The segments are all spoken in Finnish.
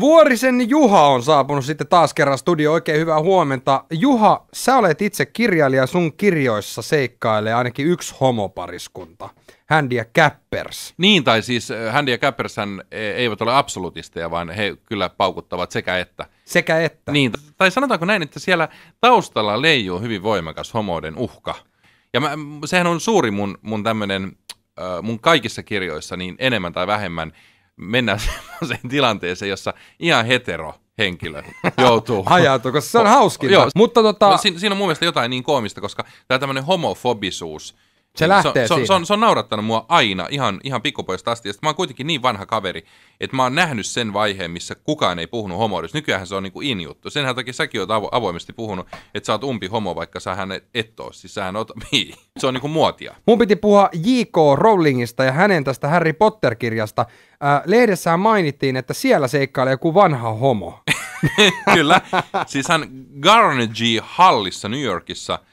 Vuorisen Juha on saapunut sitten taas kerran studio. Oikein hyvää huomenta. Juha, sä olet itse kirjailija, sun kirjoissa seikkailee ainakin yksi homopariskunta. Handy ja Cappers. Niin, tai siis eh, Handy ja Cappers eh, eivät ole absolutisteja, vaan he kyllä paukuttavat sekä että. Sekä että. Niin, tai sanotaanko näin, että siellä taustalla leijuu hyvin voimakas homoiden uhka. Ja mä, sehän on suuri mun, mun tämmöinen, mun kaikissa kirjoissa niin enemmän tai vähemmän – mennään sellaiseen tilanteeseen, jossa ihan hetero henkilö joutuu. Hajautuu, koska se on oh, hauskin. Mutta tota... no, siinä, siinä on mun mielestä jotain niin koomista, koska tämä tämmöinen homofobisuus, se niin, lähtee se, on, se, on, se on naurattanut mua aina, ihan, ihan pikkupoista asti. Ja mä oon kuitenkin niin vanha kaveri, että mä oon nähnyt sen vaiheen, missä kukaan ei puhunut homoudesta. Nykyään se on niinku in juttu. Senhän takia säkin oot avo- avoimesti puhunut, että sä oot umpi homo, vaikka sähän et oo. Siis sähän oot, niin. se on niinku muotia. Mun piti puhua J.K. Rowlingista ja hänen tästä Harry Potter-kirjasta. Äh, lehdessään mainittiin, että siellä seikkailee joku vanha homo. Kyllä. Siis hän Garnegie Hallissa New Yorkissa –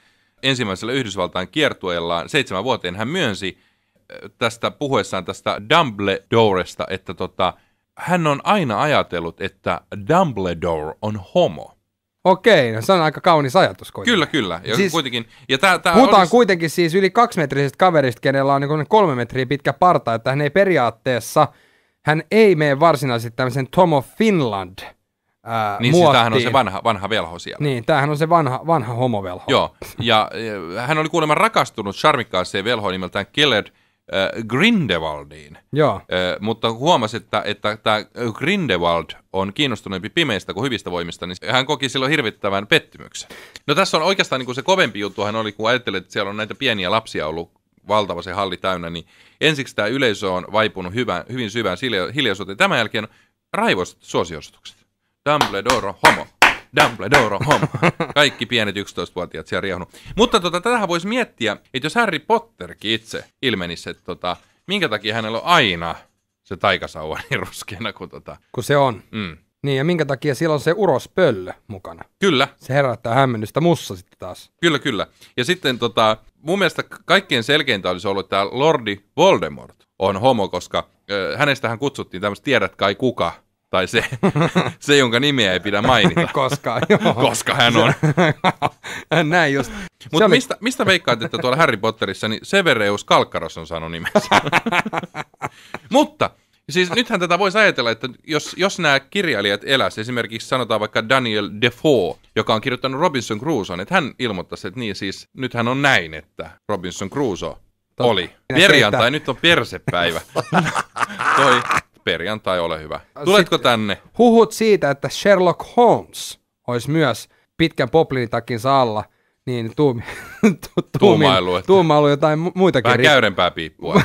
ensimmäisellä Yhdysvaltain kiertueellaan seitsemän vuoteen hän myönsi äh, tästä puhuessaan tästä Dumbledoresta, että tota, hän on aina ajatellut, että Dumbledore on homo. Okei, no se on aika kaunis ajatus kuitenkin. Kyllä, kyllä. Ja siis, kuitenkin, ja tää, tää puhutaan olisi... kuitenkin siis yli kaksimetrisestä kaverista, kenellä on niin kolme metriä pitkä parta, että hän ei periaatteessa, hän ei mene varsinaisesti tämmöisen Tom of Finland – ää, Niin siis tämähän on se vanha, vanha velho siellä. Niin, tämähän on se vanha, vanha homovelho. Joo, ja äh, hän oli kuulemma rakastunut charmikkaaseen velhoon nimeltään Gellert äh, eh, Grindelwaldiin. Joo. Äh, mutta huomasi, että, että tämä Grindelwald on kiinnostuneempi pimeistä kuin hyvistä voimista, niin hän koki silloin hirvittävän pettymyksen. No tässä on oikeastaan niin kuin se kovempi juttu, hän oli, kun ajattelin, että siellä on näitä pieniä lapsia ollut valtava se halli täynnä, niin ensiksi tämä yleisö on vaipunut hyvän, hyvin syvään hiljaisuuteen. Tämän jälkeen raivoiset suosiosutukset. Dumbledore on homo. Dumbledore on homo. Kaikki pienet 11-vuotiaat siellä riehunut. Mutta tota, tätähän voisi miettiä, että jos Harry Potterkin itse ilmenisi, että tota, minkä takia hänellä on aina se taikasauva niin ruskeana kuin tota. Kun se on. Mm. Niin, ja minkä takia siellä on se urospöllö mukana. Kyllä. Se herättää hämmennystä mussa sitten taas. Kyllä, kyllä. Ja sitten tota, mun mielestä kaikkein selkeintä olisi ollut tämä Lordi Voldemort on homo, koska äh, hänestähän kutsuttiin tämmöistä tiedät kai kuka tai se, se jonka nimeä ei pidä mainita. Koska, joo. Koska hän on. Näin just. Mutta oli... mistä, mistä veikkaat, että tuolla Harry Potterissa niin Severeus Kalkkaros on saanut nimensä? Mutta Siis nythän tätä voisi ajatella, että jos, jos nämä kirjailijat eläisivät, esimerkiksi sanotaan vaikka Daniel Defoe, joka on kirjoittanut Robinson Crusoe, että hän ilmoittaisi, että niin siis nythän on näin, että Robinson Crusoe Totta. oli. Perjantai, nyt on persepäivä. Toi perjantai, ole hyvä. Äh, Tuletko Sitten tänne? Huhut siitä, että Sherlock Holmes olisi myös pitkän takin alla, niin tuumi, tu, tuumin, tuumailu, että... tuumailu jotain muitakin. Vähän käydempää piippua.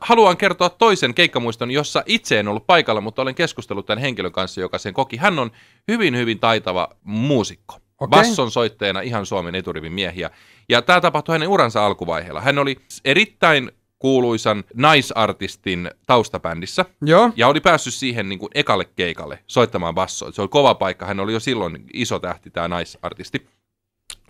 haluan kertoa toisen keikkamuiston, jossa itse en ollut paikalla, mutta olen keskustellut tämän henkilön kanssa, joka sen koki. Hän on hyvin, hyvin taitava muusikko. Okay. Basson soitteena ihan Suomen eturivin miehiä. Ja tämä tapahtui hänen uransa alkuvaiheella. Hän oli erittäin kuuluisan naisartistin taustabändissä. Joo. Ja oli päässyt siihen niin kuin ekalle keikalle soittamaan bassoa. Se oli kova paikka. Hän oli jo silloin iso tähti, tämä naisartisti.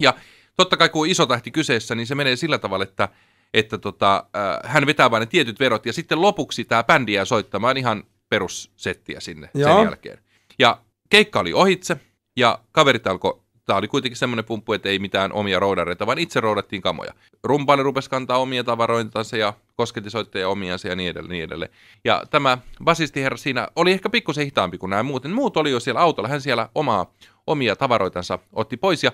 Ja totta kai kun iso tähti kyseessä, niin se menee sillä tavalla, että että tota, äh, hän vetää vain ne tietyt verot, ja sitten lopuksi tämä bändi jää soittamaan ihan perussettiä sinne Joo. sen jälkeen. Ja keikka oli ohitse, ja kaverit alkoi tämä oli kuitenkin semmoinen pumppu, että ei mitään omia roudareita, vaan itse roudattiin kamoja. Rumpaali rupesi kantaa omia tavaroitansa ja kosketisoitteja omiansa ja niin edelleen, niin edelleen. Ja tämä basistiherra siinä oli ehkä pikkusen hitaampi kuin nämä muuten. Niin muut oli jo siellä autolla, hän siellä omaa, omia tavaroitansa otti pois ja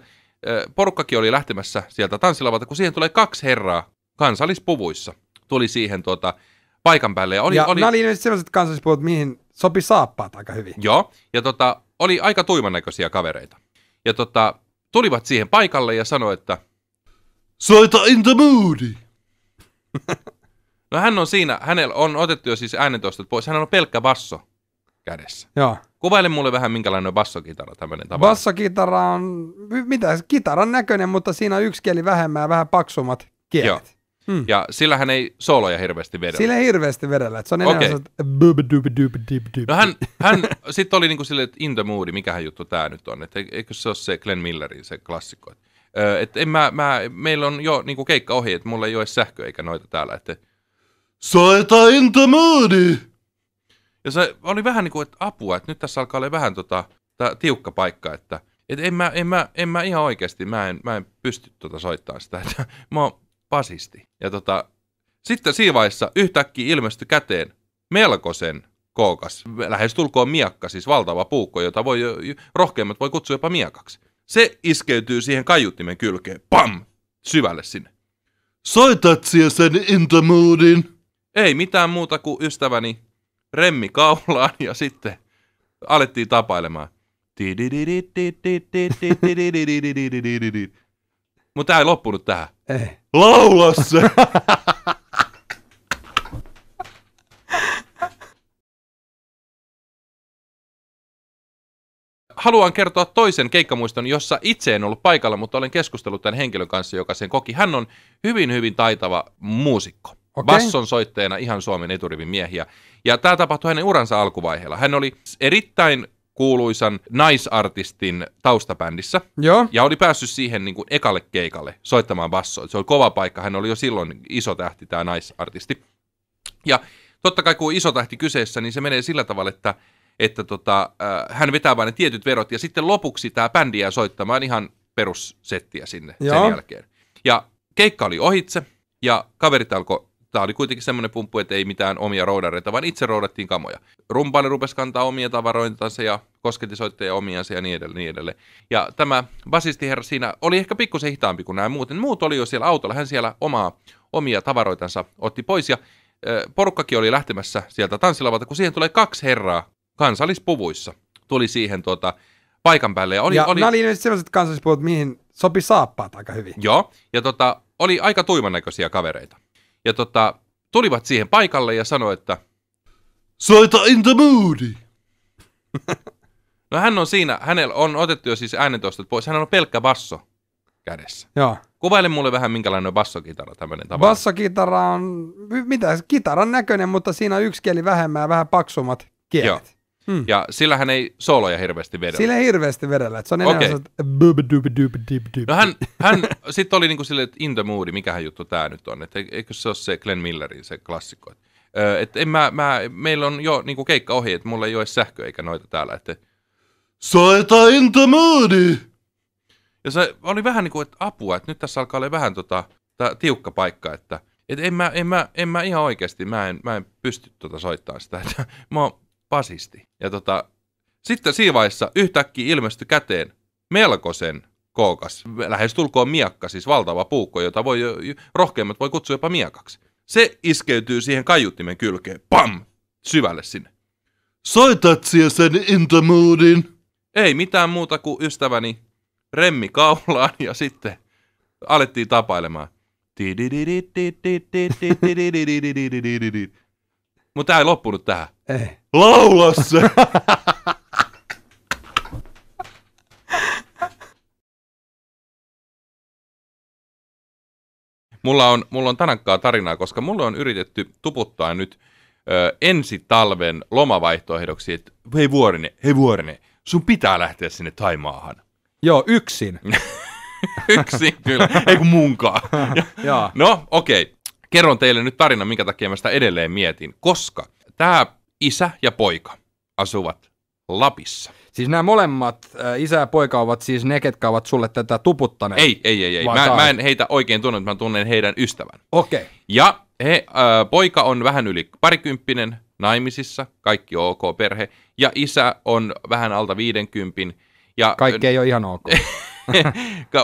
porukkakin oli lähtemässä sieltä tanssilavalta, kun siihen tulee kaksi herraa kansallispuvuissa. Tuli siihen tuota, paikan päälle. Ja oli, ja oli... oli sellaiset kansallispuvut, mihin sopi saappaat aika hyvin. Joo, ja tota, oli aika tuiman näköisiä kavereita. Ja tota, tulivat siihen paikalle ja sanoi, että Soita in the moodi! no hän on siinä, hänellä on otettu jo siis äänentoistot pois, hän on pelkkä basso kädessä. Joo. Kuvaile mulle vähän, minkälainen on bassokitara tämmöinen tavalla. Bassokitara on, mitä, kitaran näköinen, mutta siinä on yksi kieli vähemmän ja vähän paksummat kielet. Joo. Mm. Ja sillähän ei sooloja hirveästi vedellä. Sillä ei hirveästi vedellä. Se on enää okay. se, No hän, hän sitten oli kuin niinku silleen, että in the mood, mikähän juttu tämä nyt on. että e-, eikö se ole se Glenn Millerin se klassikko. että en mä, mä, meillä on jo niin kuin keikka ohi, että mulla ei ole sähkö eikä noita täällä. Että soita in the mood! Ja se oli vähän niin kuin, että apua, että nyt tässä alkaa olla vähän tota, tiukka paikka, että et en, mä, en, mä, en mä ihan oikeasti, mä en, mä en pysty tota soittamaan sitä. Että, mä oon basisti. Ja tota, sitten siinä vaiheessa yhtäkkiä ilmestyi käteen melkoisen kookas, lähestulkoon miakka, siis valtava puukko, jota voi, rohkeimmat voi kutsua jopa miakaksi. Se iskeytyy siihen kaiuttimen kylkeen, pam, syvälle sinne. Soitat siellä sen moodin. Ei mitään muuta kuin ystäväni remmi kaulaan ja sitten alettiin tapailemaan. Mutta tämä ei loppunut tähän. Ei. Laula se! Haluan kertoa toisen keikkamuiston, jossa itse en ollut paikalla, mutta olen keskustellut tämän henkilön kanssa, joka sen koki. Hän on hyvin, hyvin taitava muusikko. Okay. Basson soitteena ihan Suomen eturivin miehiä. Ja tämä tapahtui hänen uransa alkuvaiheella. Hän oli erittäin kuuluisan naisartistin taustabändissä. Joo. Ja oli päässyt siihen niin kuin ekalle keikalle soittamaan bassoa. Se oli kova paikka, hän oli jo silloin iso tähti tämä naisartisti. Ja totta kai kun iso tähti kyseessä, niin se menee sillä tavalla, että että tota, äh, hän vetää vain ne tietyt verot, ja sitten lopuksi tämä bändi jää soittamaan ihan perussettiä sinne Joo. sen jälkeen. Ja keikka oli ohitse, ja kaverit alkoi tämä oli kuitenkin semmoinen pumppu, että ei mitään omia roudareita, vaan itse roudattiin kamoja. Rumpaali rupesi kantaa omia tavaroitansa ja kosketisoitteja omiansa ja niin edelleen, niin edelleen. Ja tämä basistiherra siinä oli ehkä pikkusen hitaampi kuin nämä muuten. Niin muut oli jo siellä autolla, hän siellä omaa, omia tavaroitansa otti pois ja porukkakin oli lähtemässä sieltä tanssilavalta, kun siihen tulee kaksi herraa kansallispuvuissa. Tuli siihen tuota, paikan päälle. Ja oli, ja oli... nämä oli sellaiset kansallispuvut, mihin sopi saappaat aika hyvin. Joo, ja tota, oli aika tuiman näköisiä kavereita. Ja tota, tulivat siihen paikalle ja sanoi, että Soita in the moodi! no hän on siinä, hänellä on otettu jo siis äänentoistot pois, hän on pelkkä basso kädessä. Joo. Kuvaile mulle vähän, minkälainen on bassokitara tämmöinen tavalla. Bassokitara on, mitä, kitaran näköinen, mutta siinä on yksi kieli vähemmän ja vähän paksummat kielet. Joo. Hmm. Ja sillähän ei sooloja hirveästi vedellä. Sillä ei hirveästi vedellä. Se on enää okay. se, No hän, hän sitten oli kuin niinku silleen, että in the mood, mikähän juttu tämä nyt on. että e-, eikö se ole se Glenn Millerin se klassikko. Et mä, mä, meillä on jo niin kuin keikka ohi, että mulla ei ole sähkö eikä noita täällä. Että soita in the mood! Ja se oli vähän niin kuin, että apua, että nyt tässä alkaa olla vähän tota, tiukka paikka, että et en, mä, en, mä, en mä ihan oikeasti, mä en, mä en pysty tota soittamaan sitä. Että, mä oon basisti. Ja tota, sitten siinä vaiheessa yhtäkkiä ilmestyi käteen melkoisen kookas, lähestulkoon miakka, siis valtava puukko, jota voi, rohkeimmat voi kutsua jopa miakaksi. Se iskeytyy siihen kaiuttimen kylkeen, pam, syvälle sinne. Soitat siellä sen moodin. Ei mitään muuta kuin ystäväni remmi kaulaan ja sitten alettiin tapailemaan. Mutta tämä ei loppunut tähän. Ei. Laula se! mulla on, mulla on tanakkaa tarinaa, koska mulla on yritetty tuputtaa nyt ö, ensi talven lomavaihtoehdoksi, että hei Vuorinen, hei Vuorinen, sun pitää lähteä sinne Taimaahan. Joo, yksin. yksin kyllä, ei kun munkaan. no, okei. Okay. Kerron teille nyt tarinan, minkä takia mä sitä edelleen mietin, koska tämä isä ja poika asuvat Lapissa. Siis nämä molemmat, äh, isä ja poika, ovat siis ne, ketkä ovat sulle tätä tuputtaneet? Ei, ei, ei. ei. Mä, mä en heitä oikein tunne, mä tunnen heidän ystävän. Okei. Okay. Ja he, äh, poika on vähän yli parikymppinen, naimisissa, kaikki on ok perhe, ja isä on vähän alta viidenkympin. Ja, Kaikki ei ole ihan ok.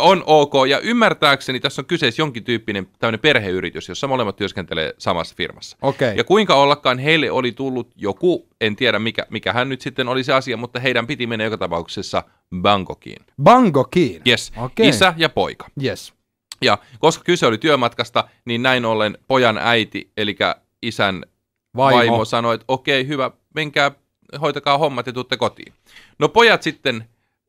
on ok. Ja ymmärtääkseni tässä on kyseessä jonkin tyyppinen tämmöinen perheyritys, jossa molemmat työskentelee samassa firmassa. Okay. Ja kuinka ollakaan heille oli tullut joku, en tiedä mikä, mikä hän nyt sitten oli se asia, mutta heidän piti mennä joka tapauksessa Bangkokiin. Bangkokiin? Yes. Okay. Isä ja poika. Yes. Ja koska kyse oli työmatkasta, niin näin ollen pojan äiti, eli isän vaimo, vaimo sanoi, että okei, okay, hyvä, menkää, hoitakaa hommat ja tuutte kotiin. No pojat sitten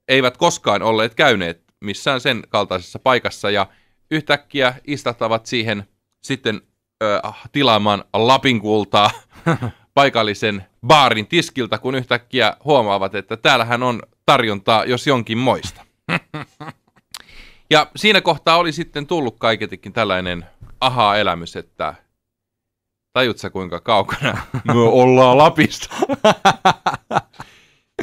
eivät koskaan olleet käyneet missään sen kaltaisessa paikassa ja yhtäkkiä istattavat siihen sitten ö, tilaamaan Lapin kultaa paikallisen baarin tiskiltä, kun yhtäkkiä huomaavat, että täällähän on tarjontaa jos jonkin moista. Ja siinä kohtaa oli sitten tullut kaiketikin tällainen aha-elämys, että tajutsa kuinka kaukana me ollaan Lapista.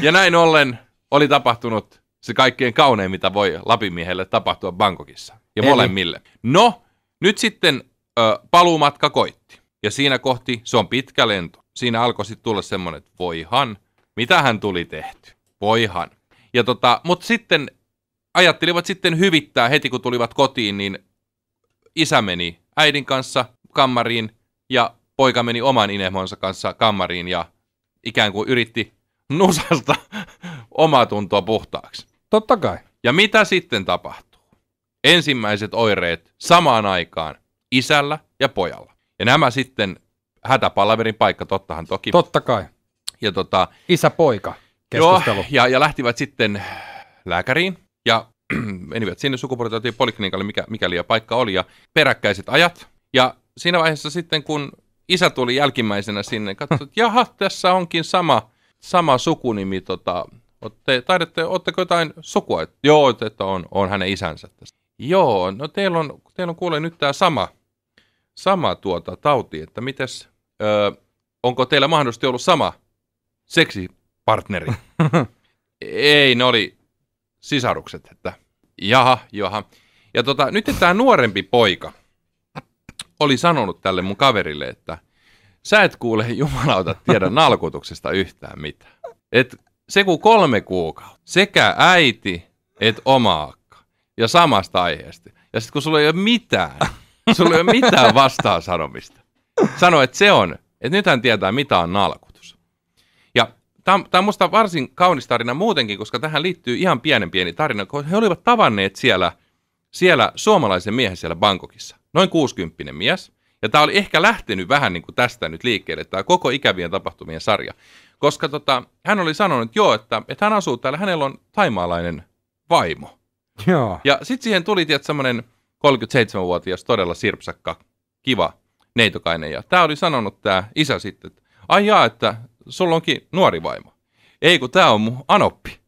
Ja näin ollen oli tapahtunut se kaikkein kaunein, mitä voi Lapimiehelle tapahtua Bangkokissa. Ja Eli. molemmille. No, nyt sitten ö, paluumatka koitti. Ja siinä kohti, se on pitkä lento. Siinä alkoi sitten tulla semmoinen, että voihan, mitä hän tuli tehty. Voihan. Ja tota, mutta sitten ajattelivat sitten hyvittää heti, kun tulivat kotiin, niin isä meni äidin kanssa kammariin ja poika meni oman inemonsa kanssa kammariin ja ikään kuin yritti nusasta omaa tuntoa puhtaaksi. Totta kai. Ja mitä sitten tapahtuu? Ensimmäiset oireet samaan aikaan isällä ja pojalla. Ja nämä sitten hätäpalaverin paikka, tottahan toki. Totta kai. Ja tota, Isä-poika keskustelu. Joo, ja, ja lähtivät sitten lääkäriin ja menivät sinne sukupuolitautiin poliklinikalle, mikä, mikäli ja paikka oli, ja peräkkäiset ajat. Ja siinä vaiheessa sitten, kun isä tuli jälkimmäisenä sinne, katsoi, että jaha, tässä onkin sama, sama sukunimi tota, Olette, taidatte, ootteko jotain sukua? Et, joo, että on, on hänen isänsä tästä? Joo, no teillä on, teillä on kuule nyt tämä sama, sama tuota, tauti, että mites, ö, onko teillä mahdollisesti ollut sama seksipartneri? Ei, ne oli sisarukset, että jaha, jaha. Ja tota, nyt tämä nuorempi poika oli sanonut tälle mun kaverille, että sä et kuule jumalauta tiedä nalkutuksesta yhtään mitään. Et se kun kolme kuukautta, sekä äiti että oma akka, ja samasta aiheesta. Ja sitten kun sulla ei ole mitään, sulla ei ole mitään vastaan sanomista. Sano, että se on, että nythän tietää, mitä on nalkutus. Ja tämä on musta varsin kaunis tarina muutenkin, koska tähän liittyy ihan pienen pieni tarina, kun he olivat tavanneet siellä, siellä suomalaisen miehen siellä Bangkokissa. Noin 60 mies. Ja tämä oli ehkä lähtenyt vähän niin kuin tästä nyt liikkeelle, tämä koko ikävien tapahtumien sarja koska tota, hän oli sanonut, että joo, että, että hän asuu täällä, hänellä on taimaalainen vaimo. Joo. Ja sitten siihen tuli tietysti semmoinen 37-vuotias, todella sirpsakka, kiva neitokainen. Ja tämä oli sanonut tämä isä sitten, että ai jaa, että sulla onkin nuori vaimo. Ei kun tämä on mun anoppi.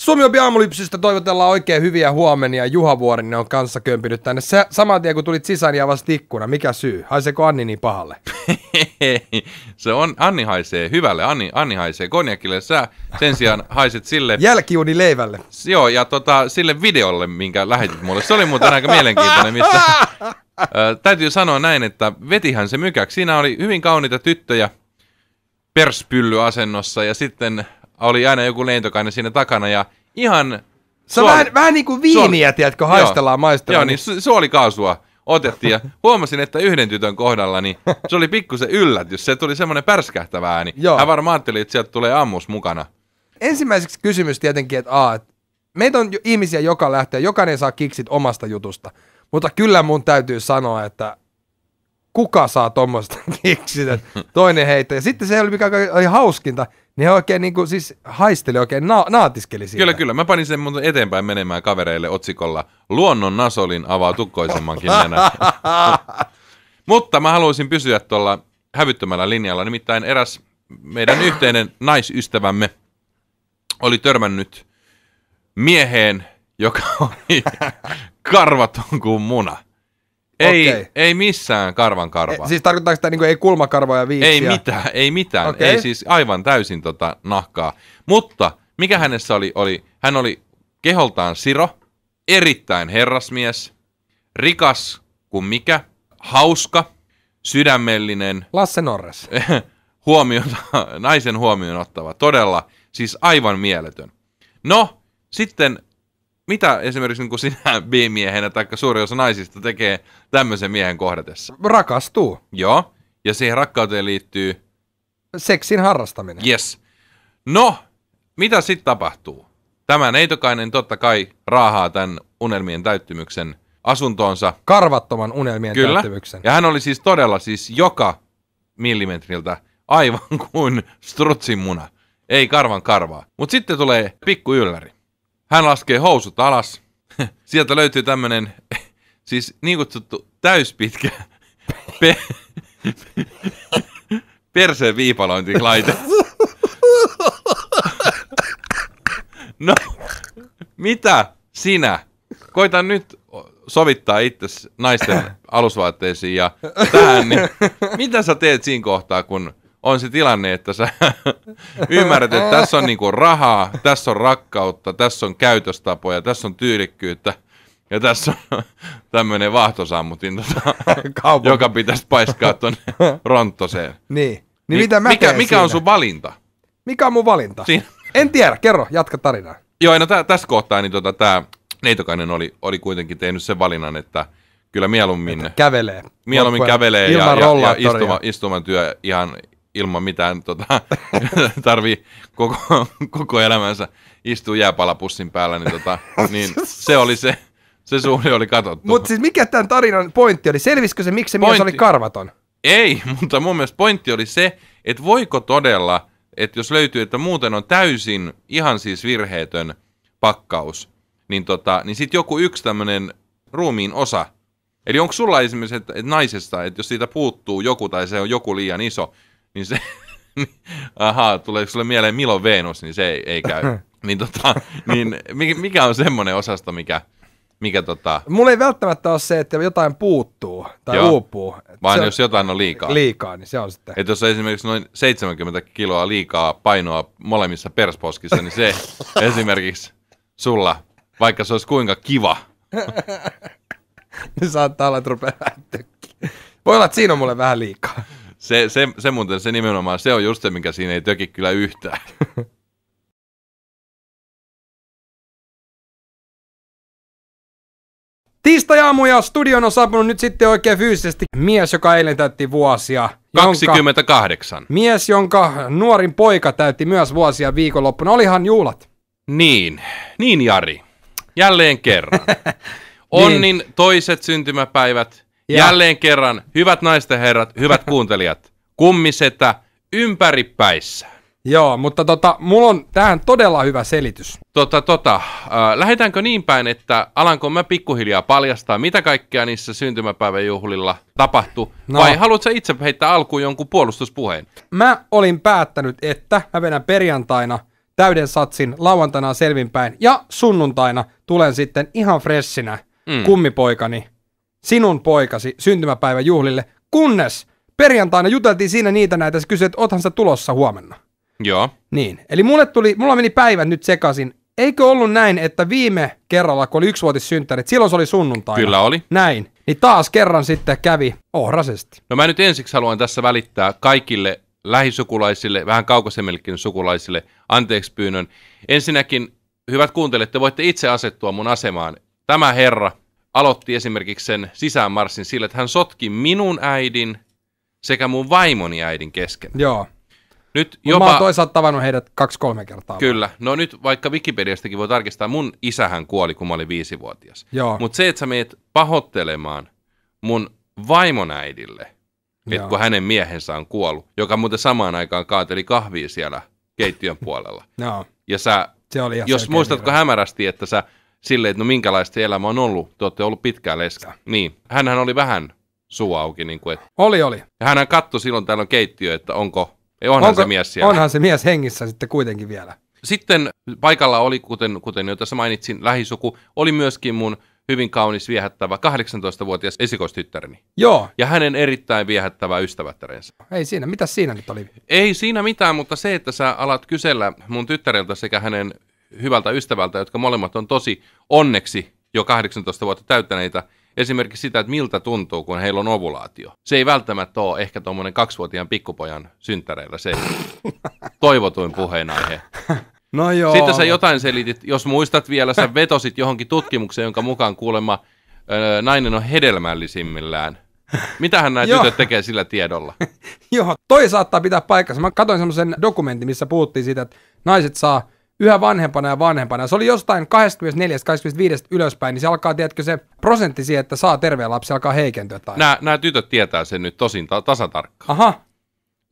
Suomi aamulypsystä toivotellaan oikein hyviä huomenia. Juha Vuorinen on kanssa kömpinyt tänne. Sä, saman tien kun tulit sisään ja niin avasit ikkuna. Mikä syy? Haiseeko Anni niin pahalle? se on, Anni haisee hyvälle. Anni, Anni haisee konjakille. Sä sen sijaan haiset sille... Jälkiuni leivälle. Joo, ja tota, sille videolle, minkä lähetit mulle. Se oli muuten aika mielenkiintoinen, missä... Äh, täytyy sanoa näin, että vetihän se mykäksi. Siinä oli hyvin kauniita tyttöjä perspyllyasennossa ja sitten oli aina joku lentokainen siinä takana ja ihan... Se on suoli, vähän, vähän niin kuin viiniä, suoli, tiedätkö, haistellaan, joo, maistellaan. Joo, niin, niin su- suolikaasua otettiin ja huomasin, että yhden tytön kohdalla niin se oli pikkusen yllätys. Se tuli semmoinen pärskähtävä ääni. Joo. Hän varmaan ajatteli, että sieltä tulee ammus mukana. Ensimmäiseksi kysymys tietenkin, että aa, meitä on ihmisiä, joka lähtee, jokainen saa kiksit omasta jutusta. Mutta kyllä mun täytyy sanoa, että kuka saa tuommoista kiksit, toinen heittää. Ja sitten se oli mikä oli hauskinta. Niin oikein niin kuin, siis haisteli oikein, na- naatiskeli siitä. Kyllä, kyllä. Mä panin sen mun eteenpäin menemään kavereille otsikolla Luonnon nasolin avaa tukkoisemmankin nenä. Mutta mä haluaisin pysyä tuolla hävyttömällä linjalla. Nimittäin eräs meidän yhteinen naisystävämme oli törmännyt mieheen, joka oli karvaton kuin muna. Ei, okay. ei missään karvan karvaa. E, siis tarkoittaako sitä, niin kuin, ei kulmakarvoja viiksiä? Ei mitään, ei mitään. Okay. Ei siis aivan täysin tota nahkaa. Mutta mikä hänessä oli, oli, hän oli keholtaan siro, erittäin herrasmies, rikas kuin mikä, hauska, sydämellinen. Lasse Norres. huomiota, naisen huomioon ottava, todella, siis aivan mieletön. No, sitten mitä esimerkiksi niin kuin sinä biimiehenä tai suuri osa naisista tekee tämmöisen miehen kohdatessa? Rakastuu. Joo, ja siihen rakkauteen liittyy... Seksin harrastaminen. Yes. No, mitä sitten tapahtuu? Tämä neitokainen totta kai raahaa tämän unelmien täyttymyksen asuntoonsa. Karvattoman unelmien Kyllä. täyttymyksen. Ja hän oli siis todella siis joka millimetriltä aivan kuin strutsin muna. Ei karvan karvaa. Mutta sitten tulee pikku ylläri. Hän laskee housut alas. Sieltä löytyy tämmönen, siis niin kutsuttu täyspitkä pe- perseen viipalointilaite. No, mitä sinä? Koita nyt sovittaa itse naisten alusvaatteisiin ja tähän, niin mitä sä teet siinä kohtaa, kun on se tilanne, että sä ymmärrät, että tässä on niinku rahaa, tässä on rakkautta, tässä on käytöstapoja, tässä on tyylikkyyttä. Ja tässä on tämmöinen vahtosammutin, tota, joka pitäisi paiskaa tuonne ronttoseen. Niin. Niin, niin mitä mä mikä, mikä siinä? on sun valinta? Mikä on mun valinta? Siinä. En tiedä, kerro, jatka tarinaa. Joo, no tässä kohtaa niin tota, tämä Neitokainen oli, oli kuitenkin tehnyt sen valinnan, että kyllä mieluummin... Että kävelee. Mieluummin kävelee ja, ja, ja istuma, työ ihan, ilman mitään, tota, tarvii koko, koko elämänsä istua jääpalapussin päällä, niin, tota, niin se oli se, se suuri oli katsottu. Mutta siis mikä tämän tarinan pointti oli? Selvisikö se, miksi se pointti... mies oli karvaton? Ei, mutta mun mielestä pointti oli se, että voiko todella, että jos löytyy, että muuten on täysin ihan siis virheetön pakkaus, niin, tota, niin sitten joku yksi tämmöinen ruumiin osa. Eli onko sulla esimerkiksi, että, että naisesta, että jos siitä puuttuu joku tai se on joku liian iso, niin se, ahaa, tuleeko sulle mieleen Milo Venus, niin se ei, ei käy. niin, tota, niin mikä on semmoinen osasto, mikä, mikä tota... Mulla ei välttämättä ole se, että jotain puuttuu tai Joo. uupuu. Vaan se jos on... jotain on liikaa. Liikaa, niin se on sitten. Että jos on esimerkiksi noin 70 kiloa liikaa painoa molemmissa persposkissa, niin se esimerkiksi sulla, vaikka se olisi kuinka kiva. niin saattaa olla, että rupeaa Voi olla, että siinä on mulle vähän liikaa. Se, se, se muuten, se nimenomaan, se on just se, mikä siinä ei töki kyllä yhtään. tiistai ja studion on saapunut nyt sitten oikein fyysisesti mies, joka eilen täytti vuosia. 28. Jonka, mies, jonka nuorin poika täytti myös vuosia viikonloppuna. Olihan juulat. Niin, niin Jari. Jälleen kerran. Niin. Onnin niin. toiset syntymäpäivät ja. Jälleen kerran, hyvät naisten herrat, hyvät kuuntelijat, kummisetä ympäripäissä. Joo, mutta tota, mulla on tähän todella hyvä selitys. Tota, tota, äh, lähdetäänkö niin päin, että alanko mä pikkuhiljaa paljastaa, mitä kaikkea niissä syntymäpäivän juhlilla tapahtui, no. vai haluatko itse heittää alkuun jonkun puolustuspuheen? Mä olin päättänyt, että mä vedän perjantaina täyden satsin, lauantaina selvinpäin, ja sunnuntaina tulen sitten ihan freshinä mm. kummipoikani sinun poikasi syntymäpäiväjuhlille, kunnes perjantaina juteltiin siinä niitä näitä, ja kysyi, että sä tulossa huomenna. Joo. Niin, eli mulle tuli, mulla meni päivät nyt sekaisin. Eikö ollut näin, että viime kerralla, kun oli yksivuotissynttärit, silloin se oli sunnuntai? Kyllä oli. Näin. Niin taas kerran sitten kävi ohrasesti. No mä nyt ensiksi haluan tässä välittää kaikille lähisukulaisille, vähän kaukaisemmillekin sukulaisille, anteeksi pyynnön. Ensinnäkin, hyvät kuuntelijat, te voitte itse asettua mun asemaan. Tämä herra aloitti esimerkiksi sen sisäänmarssin sillä, että hän sotki minun äidin sekä mun vaimoni äidin kesken. Joo. Nyt jopa... Mä oon toisaalta tavannut heidät kaksi-kolme kertaa. Kyllä. No nyt vaikka Wikipediastakin voi tarkistaa, mun isähän kuoli, kun mä olin viisivuotias. Joo. Mutta se, että sä meet pahoittelemaan mun vaimon äidille, että kun hänen miehensä on kuollut, joka muuten samaan aikaan kaateli kahvia siellä keittiön puolella. Joo. Ja sä, se oli jos muistatko hämärästi, että sä Sille että no minkälaista elämä on ollut. Te olette ollut pitkää leskä. Niin. Hänhän oli vähän suu auki. Niin kuin, että... Oli, oli. Ja hänhän katsoi silloin täällä on keittiö, että onko, ei, onhan onko, se mies siellä. Onhan se mies hengissä sitten kuitenkin vielä. Sitten paikalla oli, kuten, kuten jo tässä mainitsin, lähisuku, oli myöskin mun hyvin kaunis viehättävä 18-vuotias esikoistyttäreni. Joo. Ja hänen erittäin viehättävä ystävättärensä. Ei siinä, mitä siinä nyt oli? Ei siinä mitään, mutta se, että sä alat kysellä mun tyttäreltä sekä hänen hyvältä ystävältä, jotka molemmat on tosi onneksi jo 18 vuotta täyttäneitä, esimerkiksi sitä, että miltä tuntuu, kun heillä on ovulaatio. Se ei välttämättä ole ehkä tuommoinen kaksivuotiaan pikkupojan synttäreillä se toivotuin puheenaihe. No joo. Sitten sä jotain selitit, jos muistat vielä, sä vetosit johonkin tutkimukseen, jonka mukaan kuulemma nainen on hedelmällisimmillään. Mitähän nämä tytöt tekee sillä tiedolla? joo, toi saattaa pitää paikkansa. Mä katsoin semmoisen dokumentin, missä puhuttiin siitä, että naiset saa yhä vanhempana ja vanhempana. Se oli jostain 24. 25. ylöspäin, niin se alkaa, tiedätkö, se prosentti siihen, että saa terveen lapsi alkaa heikentyä. Tai... Nämä, nämä tytöt tietää sen nyt tosin ta- tasatarkkaan. Aha.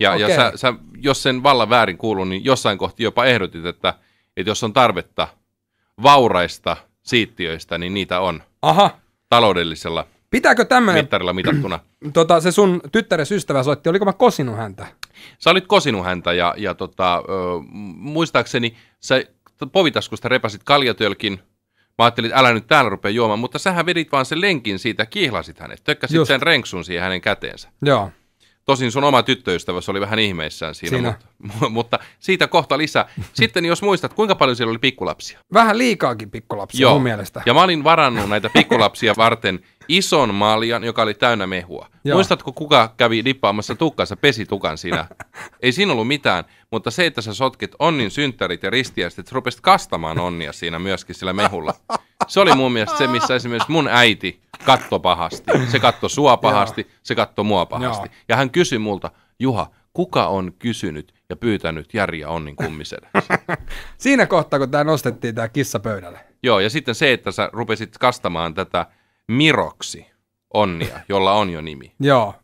Ja, okay. ja sä, sä, jos sen vallan väärin kuuluu, niin jossain kohti jopa ehdotit, että, että jos on tarvetta vauraista siittiöistä, niin niitä on. Aha. Taloudellisella Pitääkö tämmöinen... mittarilla mitattuna. tota, se sun tyttäres ystävä soitti, oliko mä kosinut häntä? Sä olit kosinut häntä ja, ja tota, muistaakseni sä povitaskusta repäsit kaljatölkin. Mä ajattelin, että älä nyt täällä rupea juomaan, mutta sähän vedit vaan sen lenkin siitä, kihlasit hänet, tökkäsit Just. sen renksun siihen hänen käteensä. Joo. Tosin sun oma tyttöystäväsi oli vähän ihmeissään siinä, siinä. Mutta, mutta siitä kohta lisää. Sitten jos muistat, kuinka paljon siellä oli pikkulapsia? Vähän liikaakin pikkulapsia Joo. mun mielestä. Ja mä olin varannut näitä pikkulapsia varten ison maljan, joka oli täynnä mehua. Joo. Muistatko, kuka kävi dippaamassa tukkansa, pesi tukan sinä? Ei siinä ollut mitään, mutta se, että sä sotket onnin synttärit ja ristiäiset, että sä rupesit kastamaan onnia siinä myöskin sillä mehulla. Se oli mun mielestä se, missä esimerkiksi mun äiti katto pahasti. Se katto sua pahasti, Joo. se katto mua pahasti. Joo. Ja hän kysyi multa, Juha, kuka on kysynyt ja pyytänyt Järja onnin kummisedäksi? Siinä kohtaa, kun tämä nostettiin tämä kissa pöydälle. Joo, ja sitten se, että sä rupesit kastamaan tätä Miroksi Onnia, jolla on jo nimi. Joo.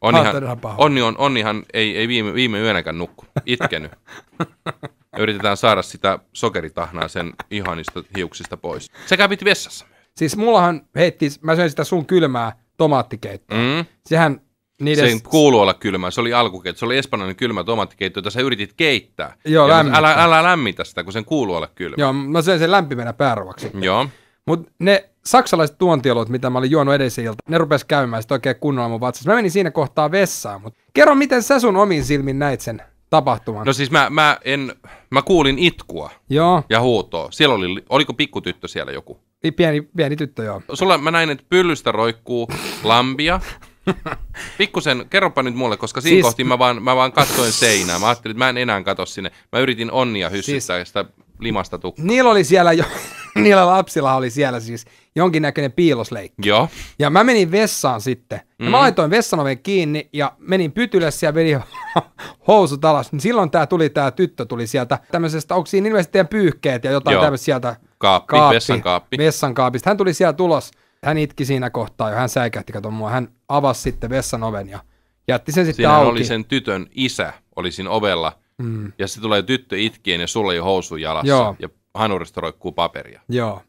Onnihan, onni on, onnihan ei, ei viime, viime yönäkään nukku, itkenyt. Yritetään saada sitä sokeritahnaa sen ihanista hiuksista pois. Se kävit vessassa. Siis mullahan heitti, mä söin sitä sun kylmää tomaattikeittoa. Mm. Sehän niiden... ei kuulu olla kylmää, se oli alkukeitto, se oli espanjalainen kylmä tomaattikeitto, jota sä yritit keittää. Joo, lämmittää. Älä, älä lämmitä sitä, kun sen kuuluu olla kylmä. Joo, mä söin sen lämpimänä pääruoksi. Joo. Mutta ne saksalaiset tuontielot, mitä mä olin juonut edellisiltä, ne rupes käymään sitten oikein kunnolla mun vatsassa. Mä menin siinä kohtaa vessaan, mutta kerro, miten sä sun omin silmin näit sen tapahtuman? No siis mä, mä, en, mä kuulin itkua joo. ja huutoa. Siellä oli, oliko pikkutyttö siellä joku? Pieni, pieni tyttö, joo. Sulla mä näin, että pyllystä roikkuu lambia. Pikkusen, kerropa nyt mulle, koska siinä siis... kohti mä vaan, mä vaan katsoin seinää. Mä ajattelin, että mä en enää katso sinne. Mä yritin onnia hyssyttää siis... sitä limasta tukka. Niillä oli siellä jo, niillä lapsilla oli siellä siis jonkinnäköinen piilosleikki. Joo. Ja mä menin vessaan sitten. Ja mm-hmm. mä laitoin vessan oven kiinni ja menin pytylässä ja vedin housut alas. Niin silloin tää tuli, tää tyttö tuli sieltä tämmöisestä, onko siinä ilmeisesti pyyhkeet ja jotain tämmöistä sieltä. Kaappi, kaappi, vessan kaappi. Vessan kaapista. Hän tuli sieltä ulos. Hän itki siinä kohtaa ja hän säikähti, kato mua. Hän avasi sitten vessan oven ja jätti sen sitten Siinähän auki. oli sen tytön isä, oli siinä ovella – Mm. Ja se tulee tyttö itkien ja sulla ei ole housun jalassa. Joo. Ja hanurista roikkuu paperia. Joo.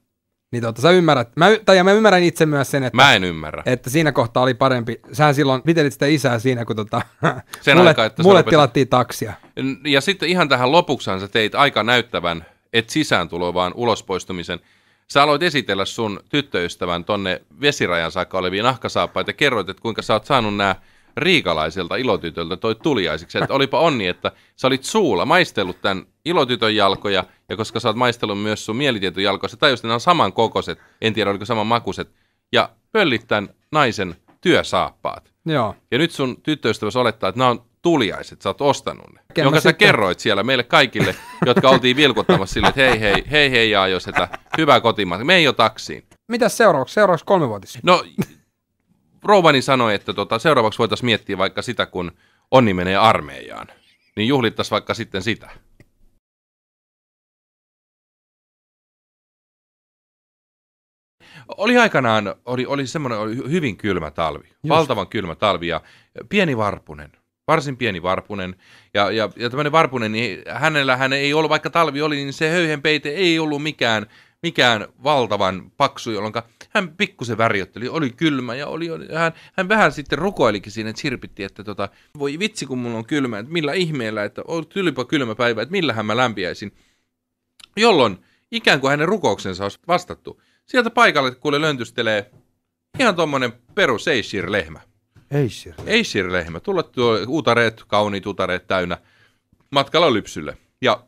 Niin tota, sä ymmärrät. Mä, tai ja mä ymmärrän itse myös sen, että... Mä en ymmärrä. Että siinä kohtaa oli parempi. Sähän silloin pitelit sitä isää siinä, kun tota, sen mulle, aika, että mulle rupesi... tilattiin taksia. Ja sitten ihan tähän lopuksaan sä teit aika näyttävän, et sisään tulo, vaan ulospoistumisen. Sä aloit esitellä sun tyttöystävän tonne vesirajan saakka oleviin nahkasaappaita ja kerroit, että kuinka sä oot saanut nämä riikalaiselta ilotytöltä toi tuliaisiksi, että olipa onni, että sä olit suulla maistellut tämän ilotytön jalkoja, ja koska sä oot maistellut myös sun mielitietön jalkoja, sä tajusit, että nämä on samankokoiset, en tiedä oliko saman makuset, ja pöllit tämän naisen työsaappaat. Joo. Ja nyt sun tyttöystäväsi olettaa, että nämä on tuliaiset, sä oot ostanut ne, Ken no jonka sä sitten... kerroit siellä meille kaikille, jotka oltiin vilkuttamassa sille, että hei hei, hei hei jos sitä hyvää kotimaata, me ei ole taksiin. Mitä seuraavaksi? Seuraavaksi kolmevuotisiin. No Rouvani sanoi, että tota, seuraavaksi voitaisiin miettiä vaikka sitä, kun Onni menee armeijaan. Niin juhlittaisiin vaikka sitten sitä. Oli aikanaan, oli, oli semmoinen oli hyvin kylmä talvi, Just. valtavan kylmä talvi ja pieni varpunen, varsin pieni varpunen. Ja, ja, ja tämmöinen varpunen, niin hänellä hän ei ollut, vaikka talvi oli, niin se höyhenpeite ei ollut mikään mikään valtavan paksu, jolloin hän pikkusen värjotteli, oli kylmä ja oli, hän, hän vähän sitten rukoilikin siinä, että sirpitti, että tota, voi vitsi kun mulla on kylmä, että millä ihmeellä, että on tylipa kylmä päivä, että millähän mä lämpiäisin, jolloin ikään kuin hänen rukouksensa olisi vastattu. Sieltä paikalle kuule löntystelee ihan tuommoinen perus Eishir-lehmä. Eishir-lehmä. Eishir-lehmä. Tulla tuo utareet, kauniit utareet täynnä matkalla lypsylle. Ja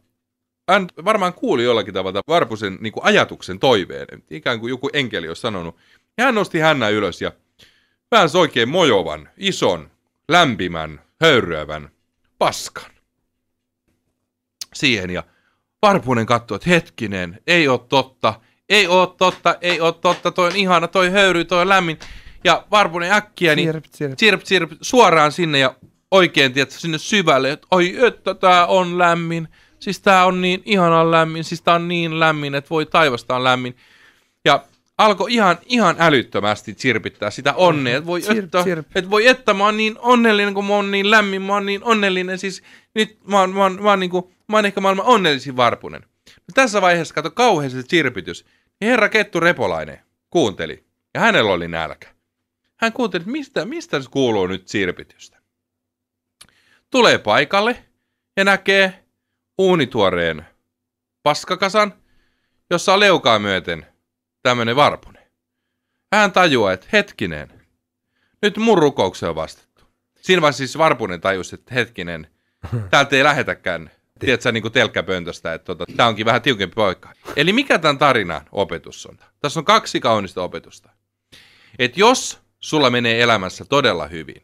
Ant varmaan kuuli jollakin tavalla Varpusen niin kuin ajatuksen toiveen. Ikään kuin joku enkeli olisi sanonut. Ja hän nosti hännä ylös ja pääsi oikein mojovan, ison, lämpimän, höyryävän paskan siihen. Ja Varpunen katsoi, että hetkinen, ei ole totta, ei ole totta, ei ole totta, toi on ihana, toi höyry, toi on lämmin. Ja Varpunen äkkiä, niin sirp, sirp. Sirp, sirp, suoraan sinne ja oikein, tiedät, sinne syvälle, että oi, että tää on lämmin Siis tää on niin ihanan lämmin, siis tää on niin lämmin, että voi taivastaan lämmin. Ja alkoi ihan, ihan älyttömästi sirpittää sitä onnea. Että voi, sirp, että, sirp. että voi että, mä oon niin onnellinen, kun mä oon niin lämmin, mä oon niin onnellinen. Siis nyt mä oon, mä oon, mä oon, niin kuin, mä oon ehkä maailman onnellisin varpunen. No, tässä vaiheessa kato kauhean se sirpitys. Herra Kettu Repolainen kuunteli, ja hänellä oli nälkä. Hän kuunteli, että mistä, mistä kuuluu nyt sirpitystä. Tulee paikalle ja näkee uunituoreen paskakasan, jossa on leukaa myöten tämmöinen varpune. Hän tajuaa, että hetkinen, nyt mun rukoukseen on vastattu. Siinä vaiheessa siis varpunen tajusi, että hetkinen, täältä ei lähetäkään tiedätkö, niin kuin telkkäpöntöstä, että tota, tämä onkin vähän tiukempi paikka. Eli mikä tämän tarinan opetus on? Tässä on kaksi kaunista opetusta. Että jos sulla menee elämässä todella hyvin,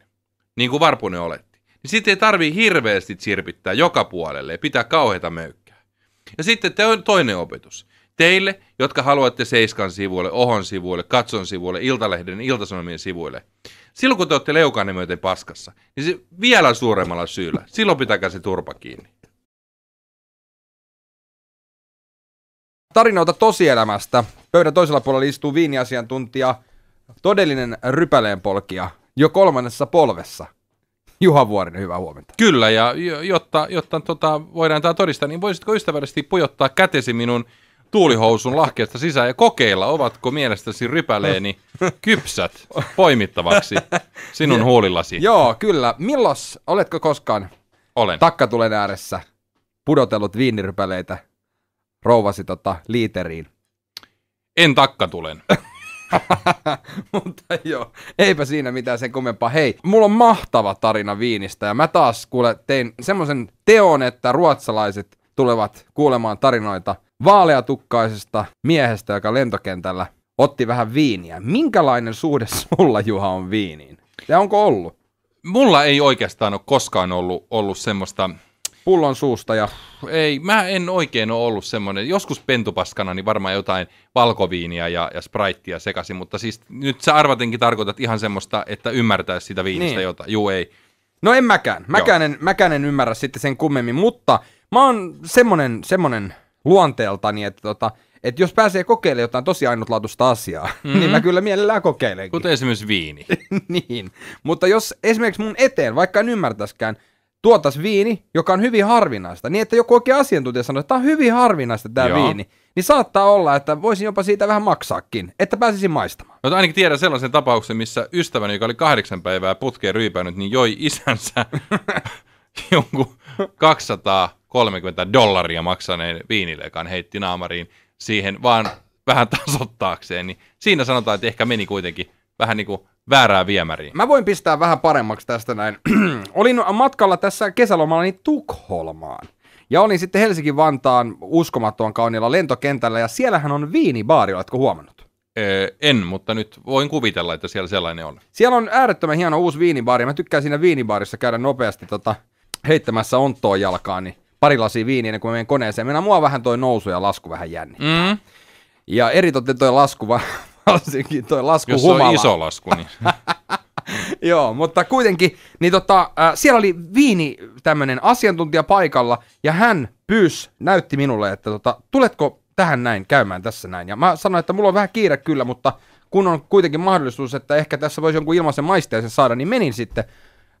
niin kuin Varpunen olet niin sitten ei tarvii hirveästi sirpittää joka puolelle ja pitää kauheita möykkää. Ja sitten toinen opetus. Teille, jotka haluatte Seiskan sivuille, Ohon sivuille, Katson sivuille, Iltalehden, Iltasanomien sivuille. Silloin kun te olette leukanne myöten paskassa, niin se vielä suuremmalla syyllä. Silloin pitäkää se turpa kiinni. Tarinoita tosielämästä. Pöydän toisella puolella istuu viiniasiantuntija, todellinen rypäleen polkija, jo kolmannessa polvessa. Juha Vuorinen, hyvää huomenta. Kyllä, ja jotta, jotta tota, voidaan tämä todistaa, niin voisitko ystävällisesti pujottaa kätesi minun tuulihousun lahkeesta sisään ja kokeilla, ovatko mielestäsi rypäleeni kypsät poimittavaksi sinun huulillasi? Joo, kyllä. Millos, oletko koskaan Olen. takkatulen ääressä pudotellut viinirypäleitä rouvasi tota, liiteriin? En takkatulen. Mutta joo, eipä siinä mitään sen kummempaa. Hei, mulla on mahtava tarina viinistä ja mä taas kuule tein semmoisen teon, että ruotsalaiset tulevat kuulemaan tarinoita vaaleatukkaisesta miehestä, joka lentokentällä otti vähän viiniä. Minkälainen suhde sulla, Juha, on viiniin? Ja onko ollut? Mulla ei oikeastaan ole koskaan ollut, ollut semmoista pullon suusta ja ei, mä en oikein ole ollut semmoinen, joskus pentupaskana niin varmaan jotain valkoviiniä ja, ja spraittia sekaisin, mutta siis nyt sä arvatenkin tarkoitat ihan semmoista, että ymmärtää sitä viinistä niin. jotain, juu ei. No en mäkään, mäkään en, mäkään en ymmärrä sitten sen kummemmin, mutta mä oon semmonen, semmonen luonteeltani, että tota, että jos pääsee kokeilemaan jotain tosi ainutlaatuista asiaa, mm-hmm. niin mä mhm. kyllä mielellään kokeilenkin. Kuten esimerkiksi viini. niin, mutta jos esimerkiksi mun eteen, vaikka en ymmärtäskään, tuotas viini, joka on hyvin harvinaista, niin että joku oikein asiantuntija sanoi, että tämä on hyvin harvinaista tämä Joo. viini, niin saattaa olla, että voisin jopa siitä vähän maksaakin, että pääsisin maistamaan. No ainakin tiedän sellaisen tapauksen, missä ystäväni, joka oli kahdeksan päivää putkeen ryypänyt, niin joi isänsä jonkun 230 dollaria maksaneen viinilekan heitti naamariin siihen vaan vähän tasottaakseen, niin siinä sanotaan, että ehkä meni kuitenkin vähän niin kuin väärää viemäriä. Mä voin pistää vähän paremmaksi tästä näin. Olin matkalla tässä kesälomallani niin Tukholmaan. Ja olin sitten Helsingin vantaan uskomattoman kauniilla lentokentällä, ja siellähän on viinibaari, oletko huomannut? Öö, en, mutta nyt voin kuvitella, että siellä sellainen on. Siellä on äärettömän hieno uusi viinibaari. Mä tykkään siinä viinibaarissa käydä nopeasti tota, heittämässä onttoon jalkaan, niin pari lasia viiniä kun mä menen koneeseen. Minä mua vähän toi nousu ja lasku vähän jännittää. Mm. Ja eritoten toi lasku vaan varsinkin toi lasku Jos humala. on iso lasku, niin... Joo, mutta kuitenkin, niin tota, äh, siellä oli viini tämmöinen asiantuntija paikalla, ja hän pyys näytti minulle, että tota, tuletko tähän näin käymään tässä näin. Ja mä sanoin, että mulla on vähän kiire kyllä, mutta kun on kuitenkin mahdollisuus, että ehkä tässä voisi jonkun ilmaisen maistajaisen saada, niin menin sitten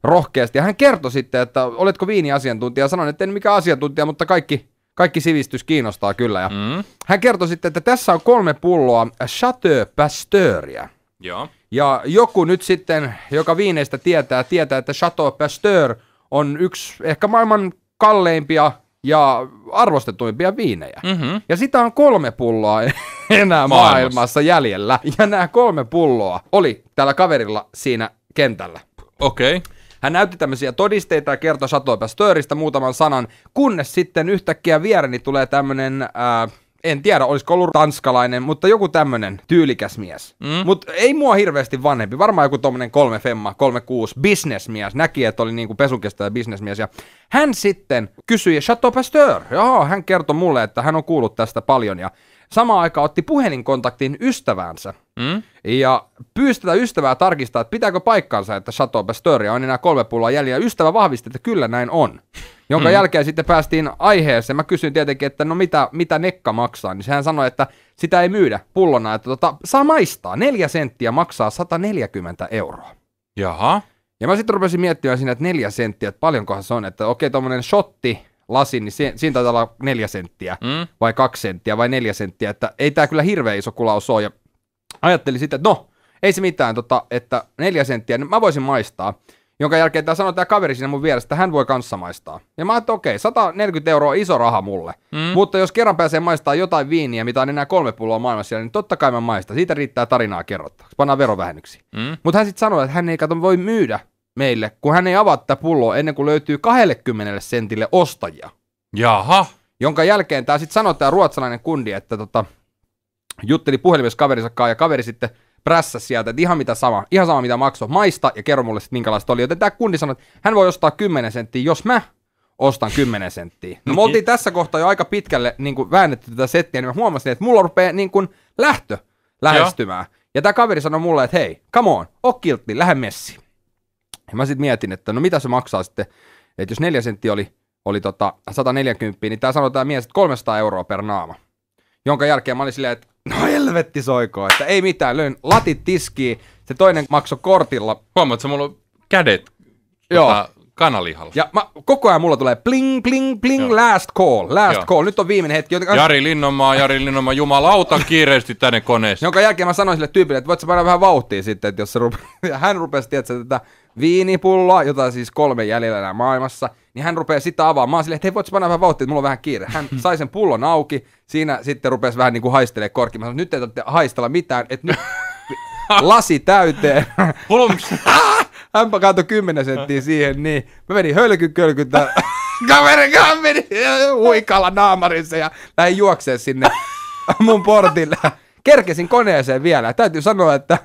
rohkeasti. Ja hän kertoi sitten, että oletko viiniasiantuntija. Sanoin, että en mikään asiantuntija, mutta kaikki kaikki sivistys kiinnostaa kyllä. Ja mm. Hän kertoi sitten, että tässä on kolme pulloa Chateau Pasteuria. Joo. Ja joku nyt sitten, joka viineistä tietää, tietää, että Chateau Pasteur on yksi ehkä maailman kalleimpia ja arvostetuimpia viinejä. Mm-hmm. Ja sitä on kolme pulloa enää maailmassa. maailmassa jäljellä. Ja nämä kolme pulloa oli tällä kaverilla siinä kentällä. Okei. Okay. Hän näytti tämmöisiä todisteita ja kertoi Störistä muutaman sanan, kunnes sitten yhtäkkiä viereni tulee tämmöinen, Äh, en tiedä, olisiko ollut tanskalainen, mutta joku tämmönen tyylikäs mies. Mm. Mutta ei mua hirveästi vanhempi, varmaan joku tommonen kolme femma, kolme kuusi, bisnesmies, näki, että oli niinku pesukestäjä bisnesmies. Ja hän sitten kysyi, Chateau Pasteur, joo, hän kertoi mulle, että hän on kuullut tästä paljon ja samaan aikaan otti puhelinkontaktin ystäväänsä mm? ja pyysi tätä ystävää tarkistaa, että pitääkö paikkaansa, että Chateau Pasteuria on enää kolme pulloa jäljellä. Ystävä vahvisti, että kyllä näin on. Jonka mm. jälkeen sitten päästiin aiheeseen. Mä kysyin tietenkin, että no mitä, mitä nekka maksaa, niin sehän sanoi, että sitä ei myydä pullona, että tota, saa maistaa. Neljä senttiä maksaa 140 euroa. Jaha. Ja mä sitten rupesin miettimään siinä, että neljä senttiä, että paljonkohan se on, että okei, tuommoinen shotti, lasin, niin siinä, siinä taitaa olla neljä senttiä mm. vai kaksi senttiä vai neljä senttiä, että ei tämä kyllä hirveän iso kulaus ole. Ja ajattelin sitten, että no, ei se mitään, tota, että neljä senttiä, niin mä voisin maistaa. Jonka jälkeen tämä sanoi tämä kaveri siinä mun vieressä, että hän voi kanssa maistaa. Ja mä että okei, okay, 140 euroa on iso raha mulle. Mm. Mutta jos kerran pääsee maistaa jotain viiniä, mitä on enää kolme pulloa maailmassa siellä, niin totta kai mä maistan. Siitä riittää tarinaa kerrottavaksi. Pannaan verovähennyksiä. Mm. Mutta hän sitten sanoi, että hän ei kato voi myydä meille, kun hän ei avaa tätä pulloa ennen kuin löytyy 20 sentille ostajia. Jaha. Jonka jälkeen tämä sitten sanoi tämä ruotsalainen kundi, että tota, jutteli puhelimessa kaverinsa kanssa ja kaveri sitten prässä sieltä, että ihan mitä sama, ihan sama mitä maksoi, maista ja kerro mulle sitten minkälaista oli. Joten tämä kundi sanoi, että hän voi ostaa 10 senttiä, jos mä ostan 10 senttiä. No me niin. oltiin tässä kohtaa jo aika pitkälle niin kuin väännetty tätä settiä, niin mä huomasin, että mulla rupeaa niin kuin lähtö lähestymään. Joo. Ja tämä kaveri sanoi mulle, että hei, come on, ok kiltti, lähde messiin. Ja mä sitten mietin, että no mitä se maksaa sitten, että jos neljä senttiä oli, oli tota 140, niin tämä sanoi tämä mies, että 300 euroa per naama. Jonka jälkeen mä olin silleen, että no helvetti soikoo, että ei mitään, löin latit tiskiin, se toinen maksoi kortilla. Huomaat, että mulla on kädet tota Joo. Tota, kanalihalla. Ja mä, koko ajan mulla tulee bling, bling, bling, Joo. last call, last Joo. call. Nyt on viimeinen hetki. Joten... Jari Linnomaa, Jari Linnomaa, jumalauta kiireesti tänne koneeseen. Jonka jälkeen mä sanoin sille tyypille, että voit sä vähän vauhtia sitten, että jos se rupe... hän rupesi, tietää tätä viinipulloa, jota siis kolme jäljellä enää maailmassa, niin hän rupeaa sitä avaamaan. Mä oon silleen, että hei, voitko panna vähän vauhtia, että mulla on vähän kiire. Hän sai sen pullon auki, siinä sitten rupesi vähän niin kuin haistelee korkki. Mä sanoin, nyt ei tarvitse haistella mitään, että nyt lasi täyteen. Plums. hän kato 10 senttiä siihen, niin mä menin hölkykölkytä. kaveri, kaveri, huikalla naamarissa ja lähdin juokseen sinne mun portille. Kerkesin koneeseen vielä. Täytyy sanoa, että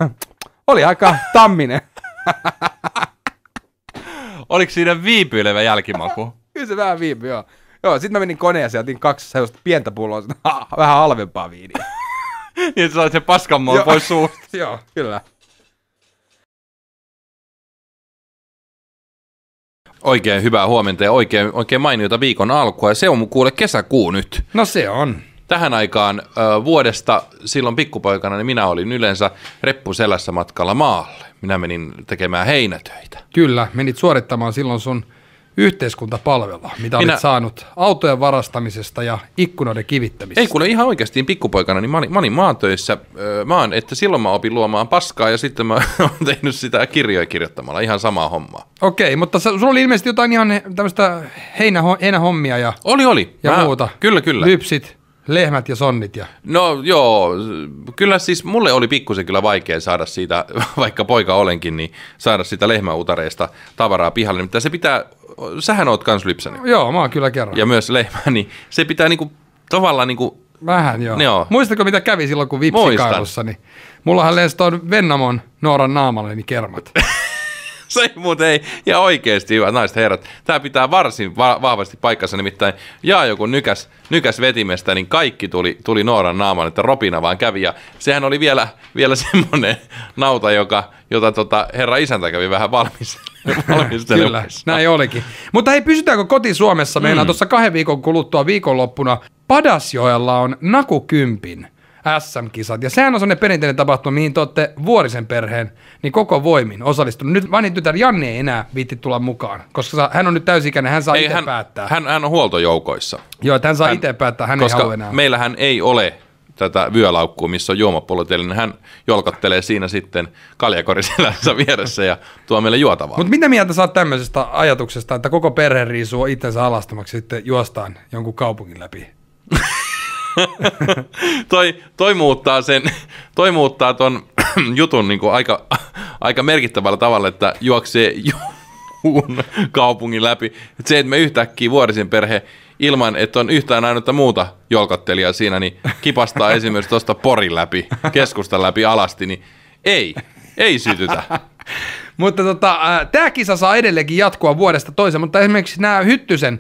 oli aika tamminen. Oliko siinä viipyilevä jälkimaku? Kyllä se vähän viipy, joo. Joo, sit mä menin koneeseen ja otin kaksi sellaista pientä pulloa, vähän halvempaa viiniä. niin, että sait sen paskan pois suusta. joo, kyllä. Oikein hyvää huomenta ja oikein, oikein mainiota viikon alkua ja se on kuule kesäkuu nyt. No se on tähän aikaan ö, vuodesta silloin pikkupoikana niin minä olin yleensä reppuselässä matkalla maalle. Minä menin tekemään heinätöitä. Kyllä, menit suorittamaan silloin sun yhteiskuntapalvelua, mitä minä... olet saanut autojen varastamisesta ja ikkunoiden kivittämisestä. Ei kuule ihan oikeasti pikkupoikana, niin mä olin, mä olin maantöissä, mä maan, että silloin mä opin luomaan paskaa ja sitten mä oon tehnyt sitä kirjoja kirjoittamalla, ihan samaa hommaa. Okei, mutta sulla oli ilmeisesti jotain ihan tämmöistä heinähommia ja Oli, oli. Ja mä, muuta. Kyllä, kyllä. Lypsit lehmät ja sonnit. Ja... No joo, kyllä siis mulle oli pikkusen kyllä vaikea saada siitä, vaikka poika olenkin, niin saada sitä lehmäutareista tavaraa pihalle. Mutta se pitää, sähän oot kans lypsänyt. No, joo, mä oon kyllä kerran. Ja myös lehmä, niin se pitää niinku, tavallaan niinku... Vähän joo. joo. Muistatko mitä kävi silloin, kun vipsikailussa? Niin mullahan lensi tuon Vennamon Nooran naamalleni niin kermat. se ei muuten ei. Ja oikeasti hyvä, naiset herrat. Tämä pitää varsin va- vahvasti paikkansa, nimittäin jaa joku nykäs, nykäs vetimestä, niin kaikki tuli, tuli Nooran naaman, että ropina vaan kävi. Ja sehän oli vielä, vielä semmoinen nauta, joka, jota tota, herra isäntä kävi vähän valmis. Kyllä, näin olikin. Mutta hei, pysytäänkö koti Suomessa? Meillä mm. tuossa kahden viikon kuluttua viikonloppuna Padasjoella on Nakukympin SM-kisat. Ja sehän on sellainen perinteinen tapahtuma, mihin te olette Vuorisen perheen niin koko voimin osallistunut. Nyt vanhin tytär Janne ei enää viitti tulla mukaan, koska hän on nyt täysikäinen, hän saa ei, itse päättää. Hän, hän on huoltojoukoissa. Joo, että hän saa hän, itse päättää, hän koska ei halua enää. meillähän ei ole tätä vyölaukkua, missä on juomapoloteli, hän jolkottelee siinä sitten kaljakoriselänsä vieressä ja tuo meille juotavaa. Mutta mitä mieltä saat tämmöisestä ajatuksesta, että koko perhe riisuu itsensä alastamaksi sitten juostaan jonkun kaupungin läpi? toi, toi, muuttaa sen, toi muuttaa ton jutun niin kuin aika, aika merkittävällä tavalla, että juoksee juun kaupungin läpi. Et se, että me yhtäkkiä vuorisin perhe ilman, että on yhtään ainutta muuta jolkottelijaa siinä, niin kipastaa esimerkiksi tuosta porin läpi, keskustan läpi alasti, niin ei, ei sytytä. Mutta tota, äh, tämä kisa saa edelleenkin jatkua vuodesta toiseen, mutta esimerkiksi nämä Hyttysen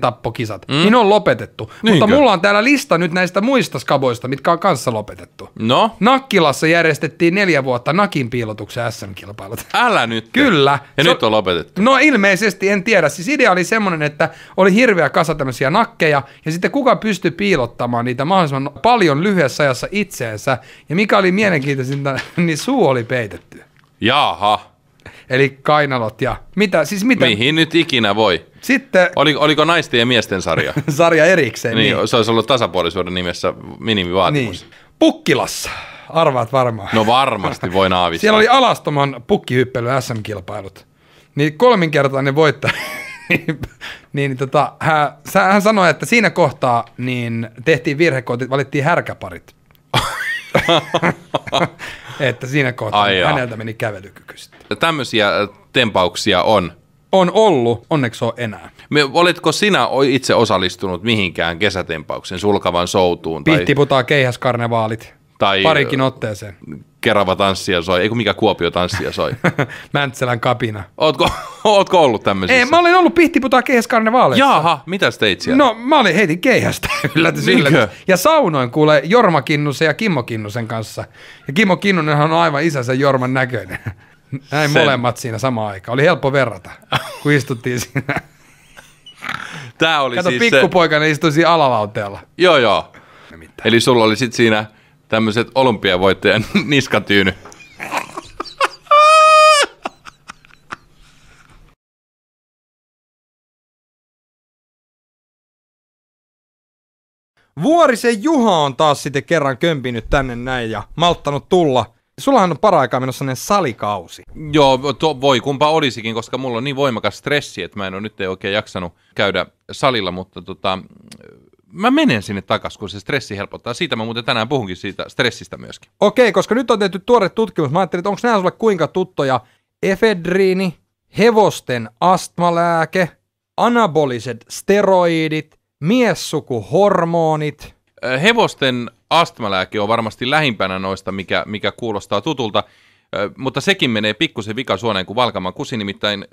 tappokisat, mm. niin on lopetettu. Niinkö? Mutta mulla on täällä lista nyt näistä muista skaboista, mitkä on kanssa lopetettu. No? Nakkilassa järjestettiin neljä vuotta Nakin piilotuksen SM-kilpailut. Älä nyt. Kyllä. Ja so, nyt on lopetettu. No ilmeisesti, en tiedä. Siis idea oli semmoinen, että oli hirveä kasa tämmöisiä nakkeja, ja sitten kuka pystyi piilottamaan niitä mahdollisimman paljon lyhyessä ajassa itseensä, ja mikä oli mielenkiintoisinta, niin suu oli peitetty. Jaha eli kainalot ja mitä, siis mitä? Mihin nyt ikinä voi? Sitten... Oliko, oliko naisten ja miesten sarja? sarja erikseen, niin, niin. Se olisi ollut tasapuolisuuden nimessä minimivaatimus. Niin. Pukkilassa. Arvaat varmaan. No varmasti voi aavistaa. Siellä oli alastoman pukkihyppely SM-kilpailut. Niin kolminkertainen voittaja. Niin, niin tota, hän, hän sanoi, että siinä kohtaa niin tehtiin virhe, kun valittiin härkäparit. että siinä kohtaa Ai häneltä meni kävelykyky sitten. Tämmöisiä äh, tempauksia on. On ollut, onneksi on enää. Me, oletko sinä itse osallistunut mihinkään kesätempauksen sulkavan soutuun? Tai... keihäskarnevaalit. Tai... Parikin äh, otteeseen. Kerava tanssia soi, eikö mikä Kuopio tanssia soi. Mäntsälän kapina. Ootko, ootko ollut tämmöisissä? Ei, mä olin ollut Pihtiputaa keihäskarnevaaleissa. Jaha, mitä teit siellä? No mä olin heitin keihästä, yllätys, yllätys. Ja saunoin kuule Jorma Kinnusen ja Kimmo Kinnusen kanssa. Ja Kimmo Kinnunenhan on aivan isänsä Jorman näköinen. Näin Sen... molemmat siinä samaan aikaan. Oli helppo verrata, kun istuttiin siinä. Tää oli Kato, siis pikkupoikana se... siinä alalauteella. Joo, joo. Eli sulla oli sitten siinä tämmöiset olympiavoittajan niskatyyny. Vuorisen Juha on taas sitten kerran kömpinyt tänne näin ja malttanut tulla. Sullahan on paraikaa menossa ne salikausi. Joo, to, voi kumpa olisikin, koska mulla on niin voimakas stressi, että mä en ole nyt ei oikein jaksanut käydä salilla, mutta tota, mä menen sinne takaisin, kun se stressi helpottaa. Siitä mä muuten tänään puhunkin siitä stressistä myöskin. Okei, koska nyt on tehty tuore tutkimus. Mä ajattelin, että onko nämä sulle kuinka tuttuja. Efedriini, hevosten astmalääke, anaboliset steroidit, miessukuhormonit. Hevosten astmalääke on varmasti lähimpänä noista, mikä, mikä kuulostaa tutulta. Mutta sekin menee pikkusen vikasuoneen kuin Valkaman kusi, nimittäin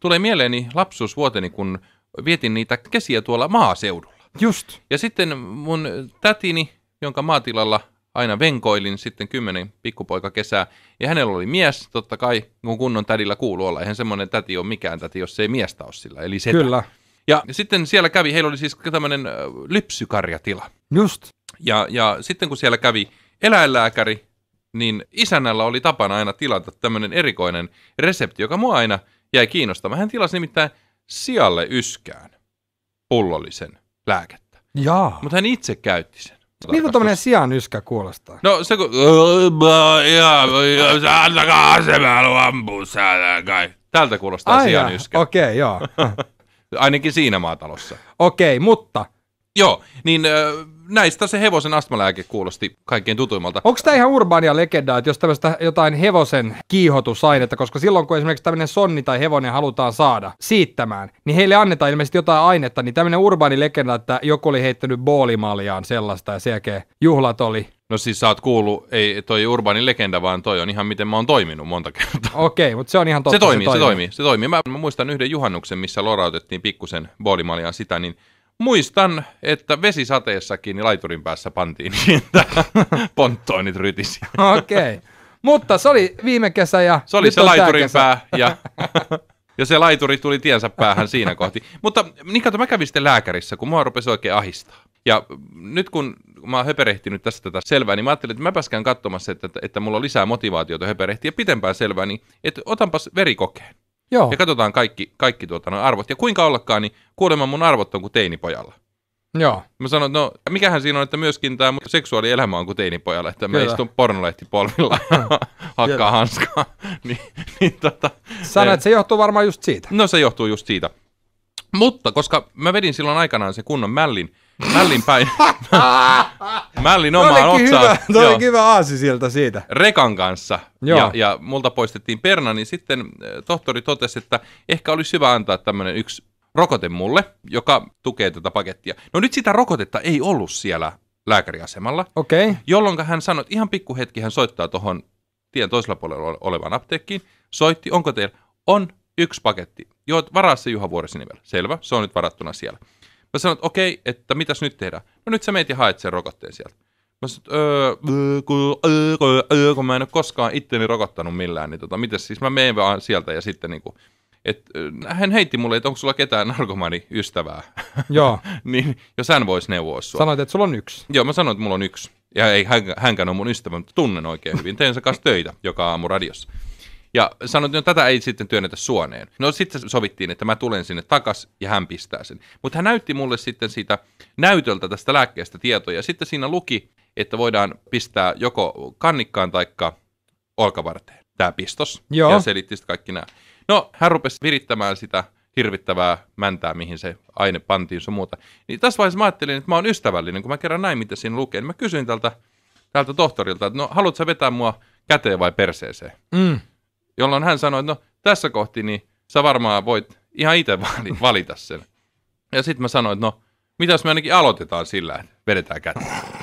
tulee mieleeni lapsuusvuoteni, kun vietin niitä kesiä tuolla maaseudulla. Just. Ja sitten mun tätini, jonka maatilalla aina venkoilin sitten kymmenen pikkupoika kesää. Ja hänellä oli mies, totta kai, kun kunnon tädillä kuuluu olla. Eihän semmoinen täti ole mikään täti, jos ei miestä ole sillä, eli setä. Kyllä. Ja sitten siellä kävi, heillä oli siis tämmöinen lypsykarjatila. Just. Ja, ja sitten kun siellä kävi eläinlääkäri, niin isännällä oli tapana aina tilata tämmöinen erikoinen resepti, joka mua aina jäi kiinnostamaan. Hän tilasi nimittäin sialle yskään pullollisen lääkettä. Jaa. Mutta hän itse käytti sen. Miltä tuommoinen sijaan yskä kuulostaa? No se kun... Antakaa haluan kai. Tältä kuulostaa sijaan yskä. Okei, okay, joo. Ainakin siinä maatalossa. Okei, okay, mutta Joo, niin näistä se hevosen astmalääke kuulosti kaikkein tutuimmalta. Onko tämä ihan urbaania legendaa, että jos tämmöistä jotain hevosen kiihotusainetta, koska silloin kun esimerkiksi tämmöinen sonni tai hevonen halutaan saada siittämään, niin heille annetaan ilmeisesti jotain ainetta, niin tämmöinen urbaani legenda, että joku oli heittänyt boolimaljaan sellaista ja sen jälkeen juhlat oli No siis sä oot kuullut, ei toi urbaani legenda, vaan toi on ihan miten mä oon toiminut monta kertaa. Okei, okay, mutta se on ihan totta. Se toimii, se toimii, se toimii. Se toimii. Mä, mä muistan yhden juhannuksen, missä lorautettiin pikkusen boolimaljaan sitä, niin Muistan, että vesisateessakin niin laiturin päässä pantiin niitä ponttoinit rytisi. Okei. Okay. Mutta se oli viime kesä ja Se oli se laiturin kesä. pää ja, ja se laituri tuli tiensä päähän siinä kohti. Mutta niin kato, mä kävin sitten lääkärissä, kun mua rupesi oikein ahistaa. Ja nyt kun mä oon höperehtinyt tästä tätä selvää, niin mä ajattelin, että mä pääskään katsomassa, että, että, että mulla on lisää motivaatiota höperehtiä pitempään selvää, niin että otanpas verikokeen. Joo. Ja katsotaan kaikki, kaikki tuota, no arvot. Ja kuinka ollakaan, niin kuulemma mun arvot on kuin teinipojalla. Joo. Mä sanon, että no mikähän siinä on, että myöskin tämä seksuaalielämä on kuin teinipojalla, että Kyllä. mä istun pornolehti polvilla hakkaa hanskaa. niin, niin tota, Sanoit, että eh. se johtuu varmaan just siitä. No se johtuu just siitä. Mutta koska mä vedin silloin aikanaan se kunnon mällin, Mällin päin. Mällin no omaan otsaan. No hyvä, toi oli kiva aasi siltä siitä. Rekan kanssa. Joo. Ja, ja multa poistettiin perna, niin sitten eh, tohtori totesi, että ehkä olisi hyvä antaa tämmöinen yksi rokote mulle, joka tukee tätä pakettia. No nyt sitä rokotetta ei ollut siellä lääkäriasemalla, okay. jolloin hän sanoi, että ihan hetki hän soittaa tuohon tien toisella puolella olevaan apteekkiin. Soitti, onko teillä? On yksi paketti. Joo, varaa se Juha Vuorisinivellä. Selvä, se on nyt varattuna siellä. Mä sanoin, että okei, okay, että mitäs nyt tehdään? No nyt sä meet ja haet sen rokotteen sieltä. Mä sanoin, että öö, öö, kun, öö, kun, kun mä en ole koskaan itteni rokottanut millään, niin tota, mitäs siis mä meen vaan sieltä ja sitten niinku, et, hän heitti mulle, että onko sulla ketään narkomani ystävää. Joo. niin, jos hän voisi neuvoa sua. Sanoit, että sulla on yksi. Joo, mä sanoin, että mulla on yksi. Ja ei hän, hänkään ole mun ystävä, mutta tunnen oikein hyvin. Tein sen kanssa töitä joka aamu radiossa. Ja sanoin, että no, tätä ei sitten työnnetä suoneen. No sitten sovittiin, että mä tulen sinne takas ja hän pistää sen. Mutta hän näytti mulle sitten siitä näytöltä tästä lääkkeestä tietoja. sitten siinä luki, että voidaan pistää joko kannikkaan taikka olkavarteen tämä pistos. Joo. Ja selitti sitten kaikki nämä. No, hän rupesi virittämään sitä hirvittävää mäntää, mihin se aine pantiin sun muuta. Niin tässä vaiheessa mä ajattelin, että mä oon ystävällinen, kun mä kerran näin, mitä siinä lukee. Niin mä kysyin tältä, tältä tohtorilta, että no, haluatko vetää mua käteen vai perseeseen? Mm jolloin hän sanoi, että no tässä kohti niin sä varmaan voit ihan itse valita sen. Ja sitten mä sanoin, että no mitä jos me ainakin aloitetaan sillä, että vedetään kättä.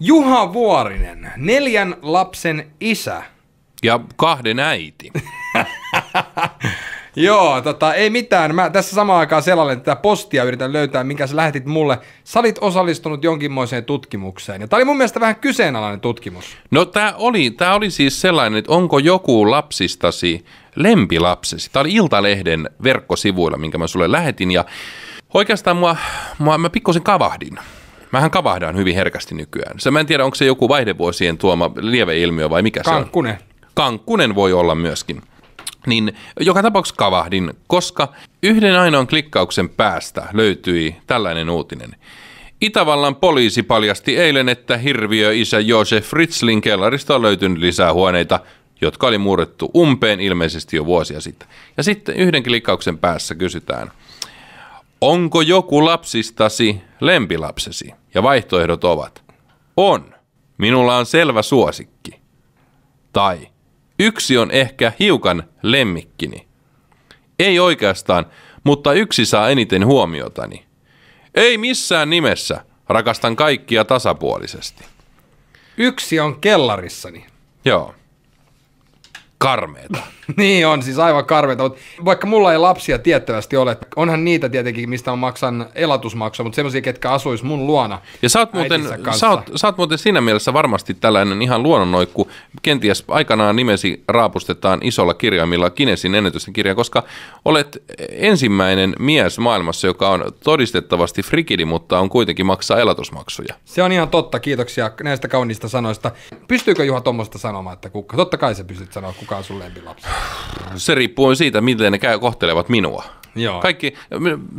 Juha Vuorinen, neljän lapsen isä. Ja kahden äiti. Joo, tota, ei mitään. Mä tässä samaan aikaan selailen tätä postia, yritän löytää, minkä sä lähetit mulle. Sä olit osallistunut jonkinmoiseen tutkimukseen. Ja tää oli mun mielestä vähän kyseenalainen tutkimus. No tämä oli, tää oli siis sellainen, että onko joku lapsistasi lempilapsesi. Tämä oli Iltalehden verkkosivuilla, minkä mä sulle lähetin. Ja oikeastaan mua, mua mä pikkusen kavahdin. Mähän kavahdaan hyvin herkästi nykyään. Se, mä en tiedä, onko se joku vaihdevuosien tuoma lieveilmiö vai mikä Kankkunen. se on. Kankkunen voi olla myöskin niin joka tapauksessa kavahdin, koska yhden ainoan klikkauksen päästä löytyi tällainen uutinen. Itävallan poliisi paljasti eilen, että hirviöisä Josef Fritzlin kellarista on löytynyt lisää huoneita, jotka oli muurettu umpeen ilmeisesti jo vuosia sitten. Ja sitten yhden klikkauksen päässä kysytään, onko joku lapsistasi lempilapsesi? Ja vaihtoehdot ovat, on, minulla on selvä suosikki. Tai, yksi on ehkä hiukan lemmikkini. Ei oikeastaan, mutta yksi saa eniten huomiotani. Ei missään nimessä. Rakastan kaikkia tasapuolisesti. Yksi on kellarissani. Joo. Karmeeta. niin on, siis aivan karmeita. Mutta vaikka mulla ei lapsia tiettävästi ole, onhan niitä tietenkin, mistä mä maksan elatusmaksua, mutta semmoisia, ketkä asuis mun luona. Ja sä oot, muuten, sä, oot, sä oot muuten siinä mielessä varmasti tällainen ihan luonnonnoikku. Kenties aikanaan nimesi raapustetaan isolla kirjaimilla Kinesin ennätysten kirja, koska olet ensimmäinen mies maailmassa, joka on todistettavasti frikidi, mutta on kuitenkin maksaa elatusmaksuja. Se on ihan totta, kiitoksia näistä kauniista sanoista. Pystyykö Juha tuommoista sanomaan, että kuka? Totta kai sä pystyt sanoa, kuka on sun lempilapsi se riippuu siitä, miten ne kohtelevat minua. Joo. Kaikki,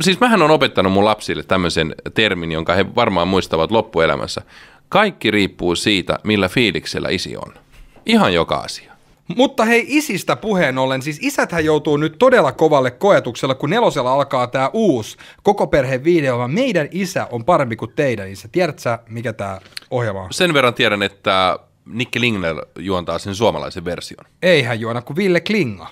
siis mähän on opettanut mun lapsille tämmöisen termin, jonka he varmaan muistavat loppuelämässä. Kaikki riippuu siitä, millä fiiliksellä isi on. Ihan joka asia. Mutta hei isistä puheen ollen, siis isäthän joutuu nyt todella kovalle koetukselle, kun nelosella alkaa tämä uusi koko perheen vaan Meidän isä on parempi kuin teidän isä. Tiedätkö mikä tämä ohjelma on? Sen verran tiedän, että Nikke Lingler juontaa sen suomalaisen version. Eihän juona, kuin Ville Klinga.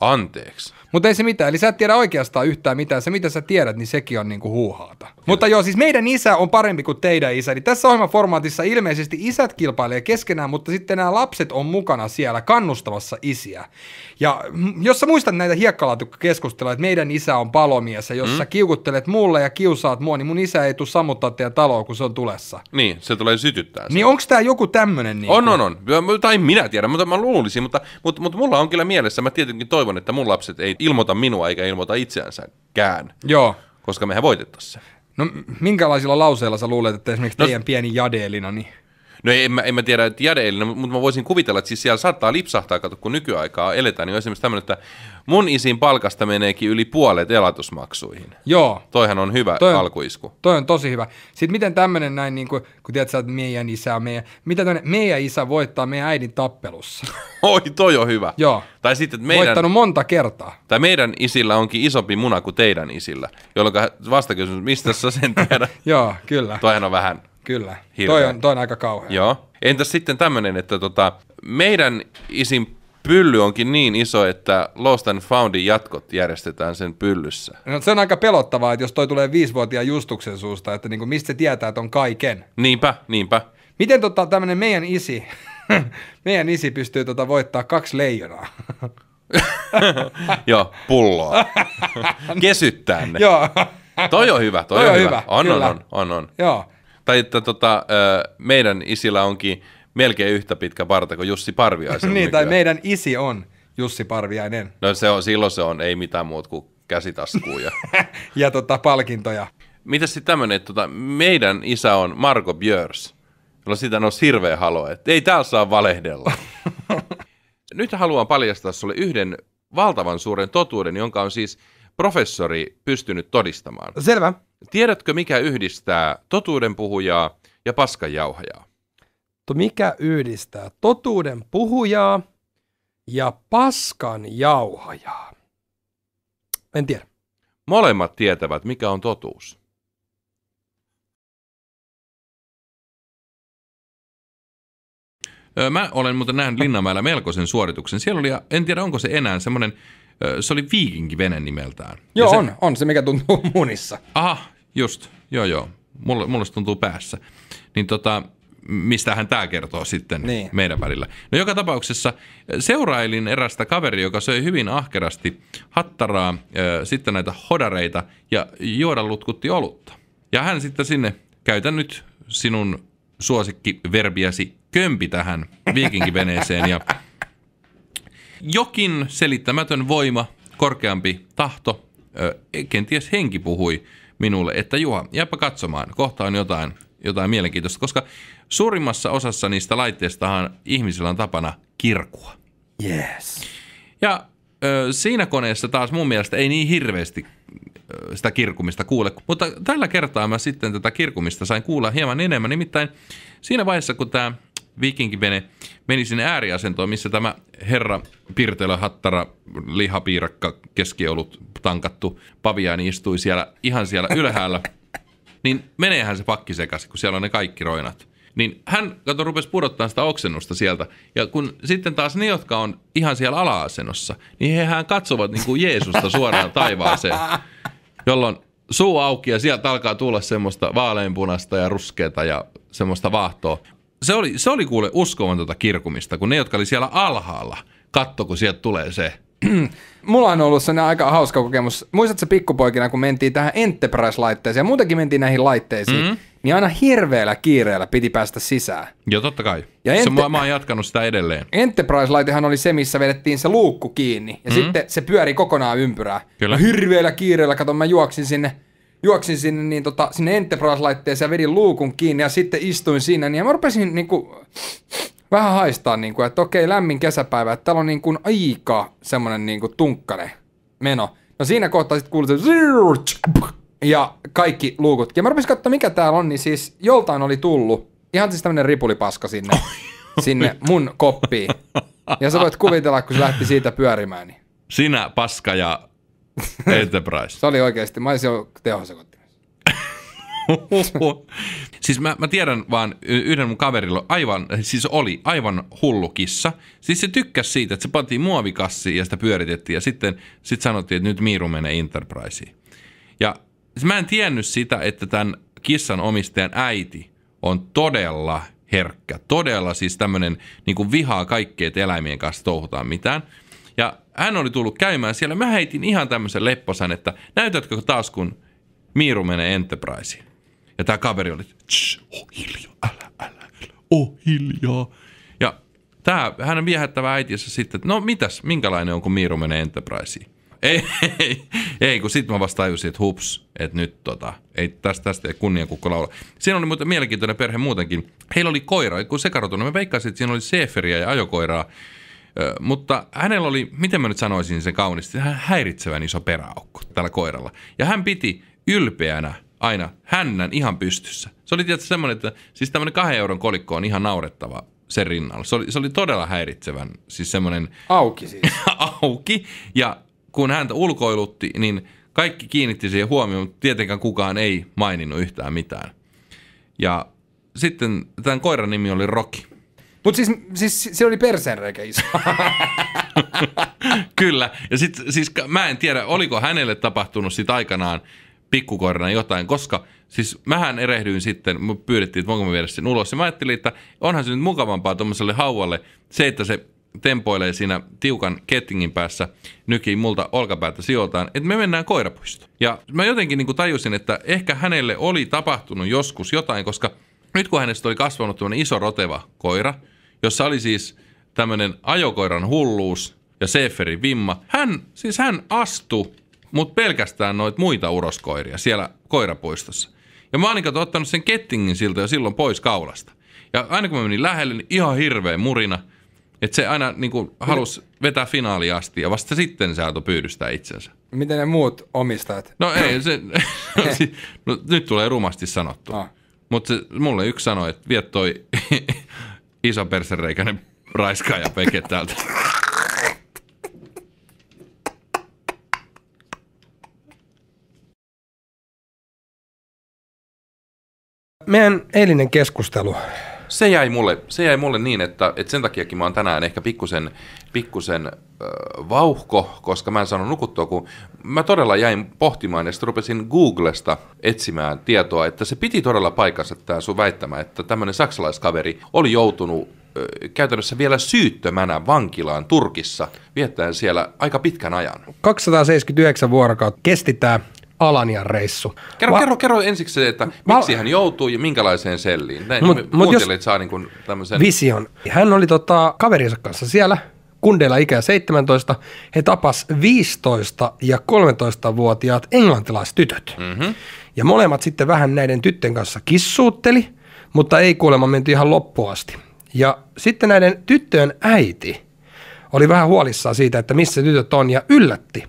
Anteeksi. Mutta ei se mitään, eli sä et tiedä oikeastaan yhtään mitään. Se mitä sä tiedät, niin sekin on niinku huuhaata. Kyllä. Mutta joo, siis meidän isä on parempi kuin teidän isä. Eli tässä ohjelmaformaatissa ilmeisesti isät kilpailee keskenään, mutta sitten nämä lapset on mukana siellä kannustavassa isiä. Ja jos sä muistat näitä hiekkalaatukkokeskusteluja, että meidän isä on palomies ja jos mm. sä kiukuttelet mulle ja kiusaat mua, niin mun isä ei tule sammuttaa teidän taloa, kun se on tulessa. Niin, se tulee sytyttää. Sen. Niin onko tämä joku tämmöinen? Niin on, on, on. Tai minä tiedän, mutta mä luulisin, mutta, mutta, mutta mulla on kyllä mielessä, mä tietenkin toivon, että mun lapset ei ilmoita minua eikä ilmoita itseänsäkään. Joo. Koska mehän voitettaisiin se. No minkälaisilla lauseilla sä luulet, että esimerkiksi no, teidän pieni jadeelina, niin... No ei, en mä, en mä tiedä, että jadeellinen, mutta mä voisin kuvitella, että siis siellä saattaa lipsahtaa, kato kun nykyaikaa eletään, niin on esimerkiksi tämmöinen, että mun isin palkasta meneekin yli puolet elatusmaksuihin. Joo. Toihan on hyvä toi on, alkuisku. Toi on tosi hyvä. Sitten miten tämmöinen näin, niin kuin, kun tiedät sä, että meidän isä, meidän, mitä tämmöinen meidän isä voittaa meidän äidin tappelussa. Oi, toi on hyvä. Joo. Tai sitten, että meidän, Voittanut monta kertaa. Tai meidän isillä onkin isompi muna kuin teidän isillä, jolloin vastakysymys, mistä sä sen tiedät? Joo, kyllä. Toihan on vähän Kyllä, toi on, toi on aika kauhea. Joo. Entäs sitten tämmöinen, että tota, meidän isin pylly onkin niin iso, että Lost and Foundin jatkot järjestetään sen pyllyssä. No, se on aika pelottavaa, että jos toi tulee viisivuotiaan Justuksen suusta, että niinku, mistä se tietää, että on kaiken. Niinpä, niinpä. Miten tota, tämmöinen meidän isi, meidän isi pystyy tota, voittaa kaksi leijonaa? Joo, pulloa. Kesyttää ne. Joo. toi on hyvä, toi, toi on, hyvä. hyvä. On, on, on, on, on. Joo. Tai että tota, meidän isillä onkin melkein yhtä pitkä parta kuin Jussi Parviainen. niin, tai meidän isi on Jussi Parviainen. No se on, silloin se on ei mitään muut kuin käsitaskuja. ja, ja tota, palkintoja. Mitä sitten tämmöinen, että tota, meidän isä on Marko Björs, jolla sitä on hirveä halo, että ei täällä saa valehdella. Nyt haluan paljastaa sulle yhden valtavan suuren totuuden, jonka on siis – professori pystynyt todistamaan. Selvä. Tiedätkö, mikä yhdistää totuuden puhujaa ja paskajauhajaa? To mikä yhdistää totuuden puhujaa ja paskan jauhajaa? En tiedä. Molemmat tietävät, mikä on totuus. Mä olen muuten nähnyt Linnanmäellä melkoisen suorituksen. Siellä oli, en tiedä onko se enää semmoinen se oli viikinkivene nimeltään. Joo, se... on, on se, mikä tuntuu munissa. Aha, just, joo joo. Mulle, mulle se tuntuu päässä. Niin tota, mistähän tämä kertoo sitten niin. meidän välillä. No joka tapauksessa seurailin erästä kaveri, joka söi hyvin ahkerasti hattaraa, äh, sitten näitä hodareita ja juoda lutkutti olutta. Ja hän sitten sinne, käytän nyt sinun suosikkiverbiäsi, kömpi tähän viikinkiveneeseen ja jokin selittämätön voima, korkeampi tahto, ö, kenties henki puhui minulle, että Juha, jääpä katsomaan, kohta on jotain, jotain mielenkiintoista, koska suurimmassa osassa niistä laitteistahan ihmisillä on tapana kirkua. Yes. Ja ö, siinä koneessa taas mun mielestä ei niin hirveästi sitä kirkumista kuule, mutta tällä kertaa mä sitten tätä kirkumista sain kuulla hieman enemmän, nimittäin siinä vaiheessa kun tämä viikinkivene meni sinne ääriasentoon, missä tämä herra Pirtelö Hattara lihapiirakka keskiolut tankattu paviaani istui siellä ihan siellä ylhäällä. Niin meneehän se pakki sekaisin, kun siellä on ne kaikki roinat. Niin hän, kato, rupesi pudottaa sitä oksennusta sieltä. Ja kun sitten taas ne, jotka on ihan siellä ala-asennossa, niin hehän katsovat niin kuin Jeesusta suoraan taivaaseen. Jolloin suu auki ja sieltä alkaa tulla semmoista vaaleanpunasta ja ruskeata ja semmoista vaahtoa se oli, se oli kuule tuota kirkumista, kun ne, jotka oli siellä alhaalla, katto kun sieltä tulee se. Mulla on ollut sellainen aika hauska kokemus. Muistatko pikkupoikina, kun mentiin tähän Enterprise-laitteeseen ja muutenkin mentiin näihin laitteisiin, mm-hmm. niin aina hirveällä kiireellä piti päästä sisään. Joo, totta kai. Ja se, ente- mä oon jatkanut sitä edelleen. Enterprise-laitehan oli se, missä vedettiin se luukku kiinni ja mm-hmm. sitten se pyöri kokonaan ympyrää. Kyllä. hirveällä kiireellä, kato mä juoksin sinne juoksin sinne, niin tota, sinne Enterprise-laitteeseen ja vedin luukun kiinni ja sitten istuin siinä. Niin ja mä rupesin niin kuin, vähän haistaa, niin kuin, että okei, lämmin kesäpäivä, että täällä on niin kuin, aika semmoinen niin kuin, tunkkane meno. No siinä kohtaa sitten kuului se ja kaikki luukut. Ja mä rupesin katsoa, mikä täällä on, niin siis joltain oli tullut ihan siis tämmöinen ripulipaska sinne, sinne mun koppiin. Ja sä voit kuvitella, kun se lähti siitä pyörimään. Niin. Sinä, paska ja Enterprise. Se oli oikeasti, mä olisin jo tehosekoittimessa. siis mä, mä tiedän vaan, yhden mun kaverilla aivan, siis oli aivan hullu kissa. Siis se tykkäsi siitä, että se pantiin muovikassi ja sitä pyöritettiin ja sitten sit sanottiin, että nyt Miiru menee Enterpriseen. Ja siis mä en tiennyt sitä, että tämän kissan omistajan äiti on todella herkkä. Todella siis tämmöinen niin vihaa kaikkea, että eläimien kanssa touhutaan mitään – ja hän oli tullut käymään siellä. Mä heitin ihan tämmöisen lepposan, että näytätkö taas kun Miiru menee Enterpriseen. Ja tämä kaveri oli, Tsh, oh hiljaa, älä, älä, oh hiljaa. Ja tämä hänen viehättävä äitinsä sitten, että no mitäs, minkälainen on kun Miiru menee Enterpriseen. Ei, ei, ei, kun sitten mä vasta tajusin, että hups, että nyt tota, ei tästä, tästä ei kunniakukko laula. Siinä oli muuten mielenkiintoinen perhe muutenkin. Heillä oli koira, kun se kartui, mä veikkasin, että siinä oli seferiä ja ajokoiraa. Ö, mutta hänellä oli, miten mä nyt sanoisin sen kauniisti, hän häiritsevän iso peräaukko tällä koiralla. Ja hän piti ylpeänä aina hännän ihan pystyssä. Se oli tietysti semmoinen, että siis tämmöinen kahden euron kolikko on ihan naurettava sen rinnalla. Se oli, se oli todella häiritsevän, siis semmoinen... Auki siis. auki. Ja kun häntä ulkoilutti, niin kaikki kiinnitti siihen huomioon, mutta tietenkään kukaan ei maininnut yhtään mitään. Ja sitten tämän koiran nimi oli Roki. Mutta siis, siis se oli perseenreikä iso. Kyllä. Ja sit, siis mä en tiedä, oliko hänelle tapahtunut sit aikanaan pikkukoirana jotain, koska siis mähän erehdyin sitten, mun pyydettiin, että voinko mä viedä sen ulos. Ja mä ajattelin, että onhan se nyt mukavampaa tuommoiselle hauvalle se, että se tempoilee siinä tiukan kettingin päässä nykiin multa olkapäätä sijoiltaan, että me mennään koirapuistoon. Ja mä jotenkin niin tajusin, että ehkä hänelle oli tapahtunut joskus jotain, koska nyt kun hänestä oli kasvanut tuonne iso roteva koira – jossa oli siis tämmöinen ajokoiran hulluus ja Seferin vimma. Hän, siis hän astui, mutta pelkästään noit muita uroskoiria siellä koirapuistossa. Ja mä olin ottanut sen kettingin siltä jo silloin pois kaulasta. Ja aina kun mä menin lähelle, niin ihan hirveä murina. Että se aina niin kuin, halusi vetää finaali asti ja vasta sitten se alkoi pyydystää itsensä. Miten ne muut omistajat? No ei, se, no, si, no, nyt tulee rumasti sanottu. Ah. Mutta mulle yksi sanoi, että viet toi iso persereikäinen ja peke täältä. Meidän eilinen keskustelu. Se jäi mulle, se jäi mulle niin, että, että sen takiakin mä oon tänään ehkä pikkusen, pikkusen äh, vauhko, koska mä en saanut nukuttua, kun mä todella jäin pohtimaan ja sitten rupesin Googlesta etsimään tietoa, että se piti todella paikansa tämä sun väittämä, että tämmöinen saksalaiskaveri oli joutunut käytännössä vielä syyttömänä vankilaan Turkissa, viettäen siellä aika pitkän ajan. 279 vuorokautta kesti tämä Alanian reissu. Kerro, Va- kerro, kerro ensiksi se, että miksi Va- hän joutuu ja minkälaiseen selliin. Näin, mut, mut jos saa niin kuin tämmöisen... Vision. Hän oli tota, kaverinsa kanssa siellä kundeilla ikää 17, he tapas 15 ja 13-vuotiaat englantilaiset tytöt. Mm-hmm. Ja molemmat sitten vähän näiden tytten kanssa kissuutteli, mutta ei kuulemma menty ihan loppuun asti. Ja sitten näiden tyttöjen äiti oli vähän huolissaan siitä, että missä tytöt on ja yllätti,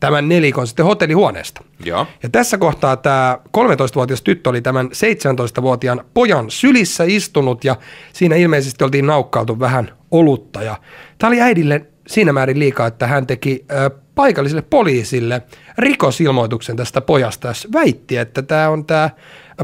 tämän nelikon sitten hotellihuoneesta. Ja, ja tässä kohtaa tämä 13-vuotias tyttö oli tämän 17-vuotiaan pojan sylissä istunut ja siinä ilmeisesti oltiin naukkautu vähän olutta. Ja tämä oli äidille siinä määrin liikaa, että hän teki ö, paikalliselle poliisille rikosilmoituksen tästä pojasta. Jos väitti, että tämä on tämä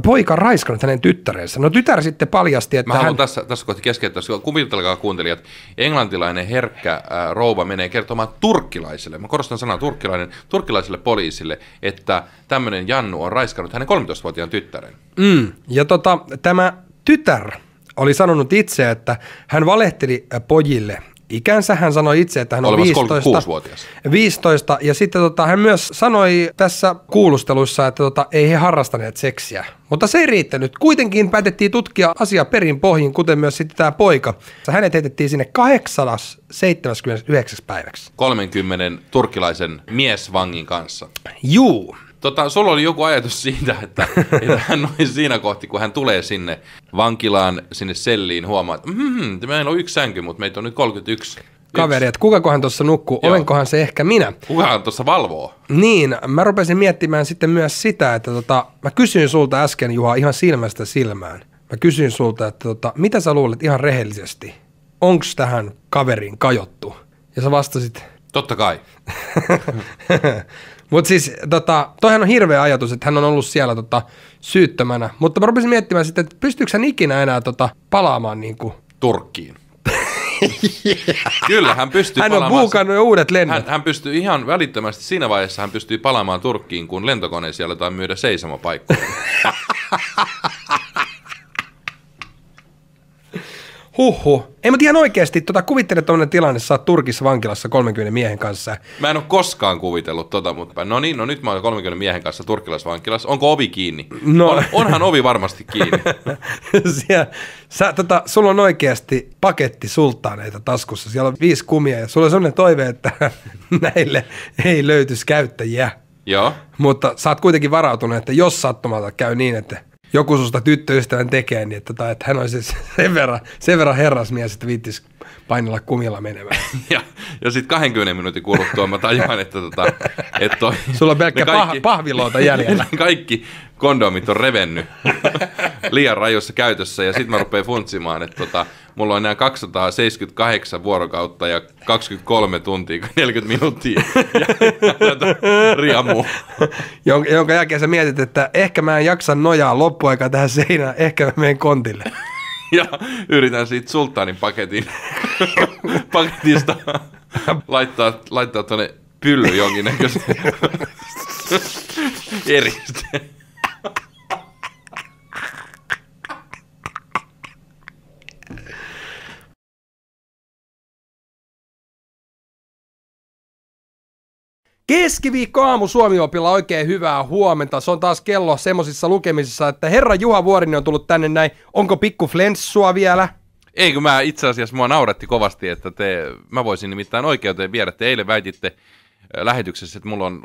poika on raiskannut hänen tyttärensä. No tytär sitten paljasti, että Mä hän... tässä, tässä kohti keskeyttää, kuvitelkaa kuuntelijat, englantilainen herkkä äh, rouva menee kertomaan turkkilaiselle, mä korostan sanaa turkkilainen, turkkilaiselle poliisille, että tämmöinen Jannu on raiskannut hänen 13-vuotiaan tyttären. Mm. Ja tota, tämä tytär oli sanonut itse, että hän valehteli pojille, ikänsä. Hän sanoi itse, että hän on 15. 15. Ja sitten tota, hän myös sanoi tässä kuulusteluissa, että tota, ei he harrastaneet seksiä. Mutta se ei riittänyt. Kuitenkin päätettiin tutkia asia perin pohjin, kuten myös sitten tämä poika. Hänet heitettiin sinne 879 päiväksi. 30 turkilaisen miesvangin kanssa. Juu. Tota, sulla oli joku ajatus siitä, että, että hän oli siinä kohti, kun hän tulee sinne vankilaan, sinne selliin, huomaa, että mm, meillä on yksi sänky, mutta meitä on nyt 31 kaveri, että kukakohan tuossa nukkuu, Joo. olenkohan se ehkä minä. Kukahan tuossa valvoo? Niin, mä rupesin miettimään sitten myös sitä, että tota, mä kysyin sulta äsken Juha ihan silmästä silmään. Mä kysyin sulta, että tota, mitä sä luulet ihan rehellisesti, Onks tähän kaveriin kajottu? Ja sä vastasit... Totta kai. Mutta siis tota, toihan on hirveä ajatus, että hän on ollut siellä tota, syyttömänä. Mutta mä rupesin miettimään sitten, että pystyykö hän ikinä enää tota, palaamaan niin kuin... Turkkiin. Kyllä, hän pystyy Hän on buukannut jo uudet lennot. Hän, hän pystyy ihan välittömästi siinä vaiheessa, hän pystyy palaamaan Turkkiin, kun lentokoneen siellä aletaan myydä seisomapaikkoja. Huhu, En mä tiedä oikeasti, tota, kuvittele tuommoinen tilanne, sä oot Turkissa vankilassa 30 miehen kanssa. Mä en ole koskaan kuvitellut tota, mutta no niin, no nyt mä oon 30 miehen kanssa vankilassa. Onko ovi kiinni? No. On, onhan ovi varmasti kiinni. Siellä, sä, tota, sulla on oikeasti paketti sulttaaneita taskussa. Siellä on viisi kumia ja sulla on sellainen toive, että näille ei löytyisi käyttäjiä. Joo. Mutta sä oot kuitenkin varautunut, että jos sattumalta käy niin, että joku susta tyttöystävän tekee, niin että, tai, että hän siis sen verran, sen verran herrasmies, että viittisi painella kumilla menemään. ja ja sitten 20 minuutin kuluttua mä tajuan, että, tota, että toi, Sulla on pelkkä kaikki, pah- pahviloota jäljellä. kaikki kondomit on revennyt liian rajoissa käytössä ja sitten mä rupean funtsimaan, että tota, mulla on nämä 278 vuorokautta ja 23 tuntia, 40 minuuttia ja, ja tota, riamu. Jon, jonka jälkeen sä mietit, että ehkä mä en jaksa nojaa loppuaikaa tähän seinään, ehkä mä menen kontille. ja yritän siitä sultaanin paketin, paketista laittaa, laittaa tuonne pylly jonkinnäköisen eristeen. Keskiviikko aamu Suomi-opilla oikein hyvää huomenta. Se on taas kello semmosissa lukemisissa, että herra Juha Vuorinen on tullut tänne näin. Onko pikku flenssua vielä? Eikö mä itse asiassa, mua nauratti kovasti, että te, mä voisin nimittäin oikeuteen viedä. Te eilen väititte äh, lähetyksessä, että mulla on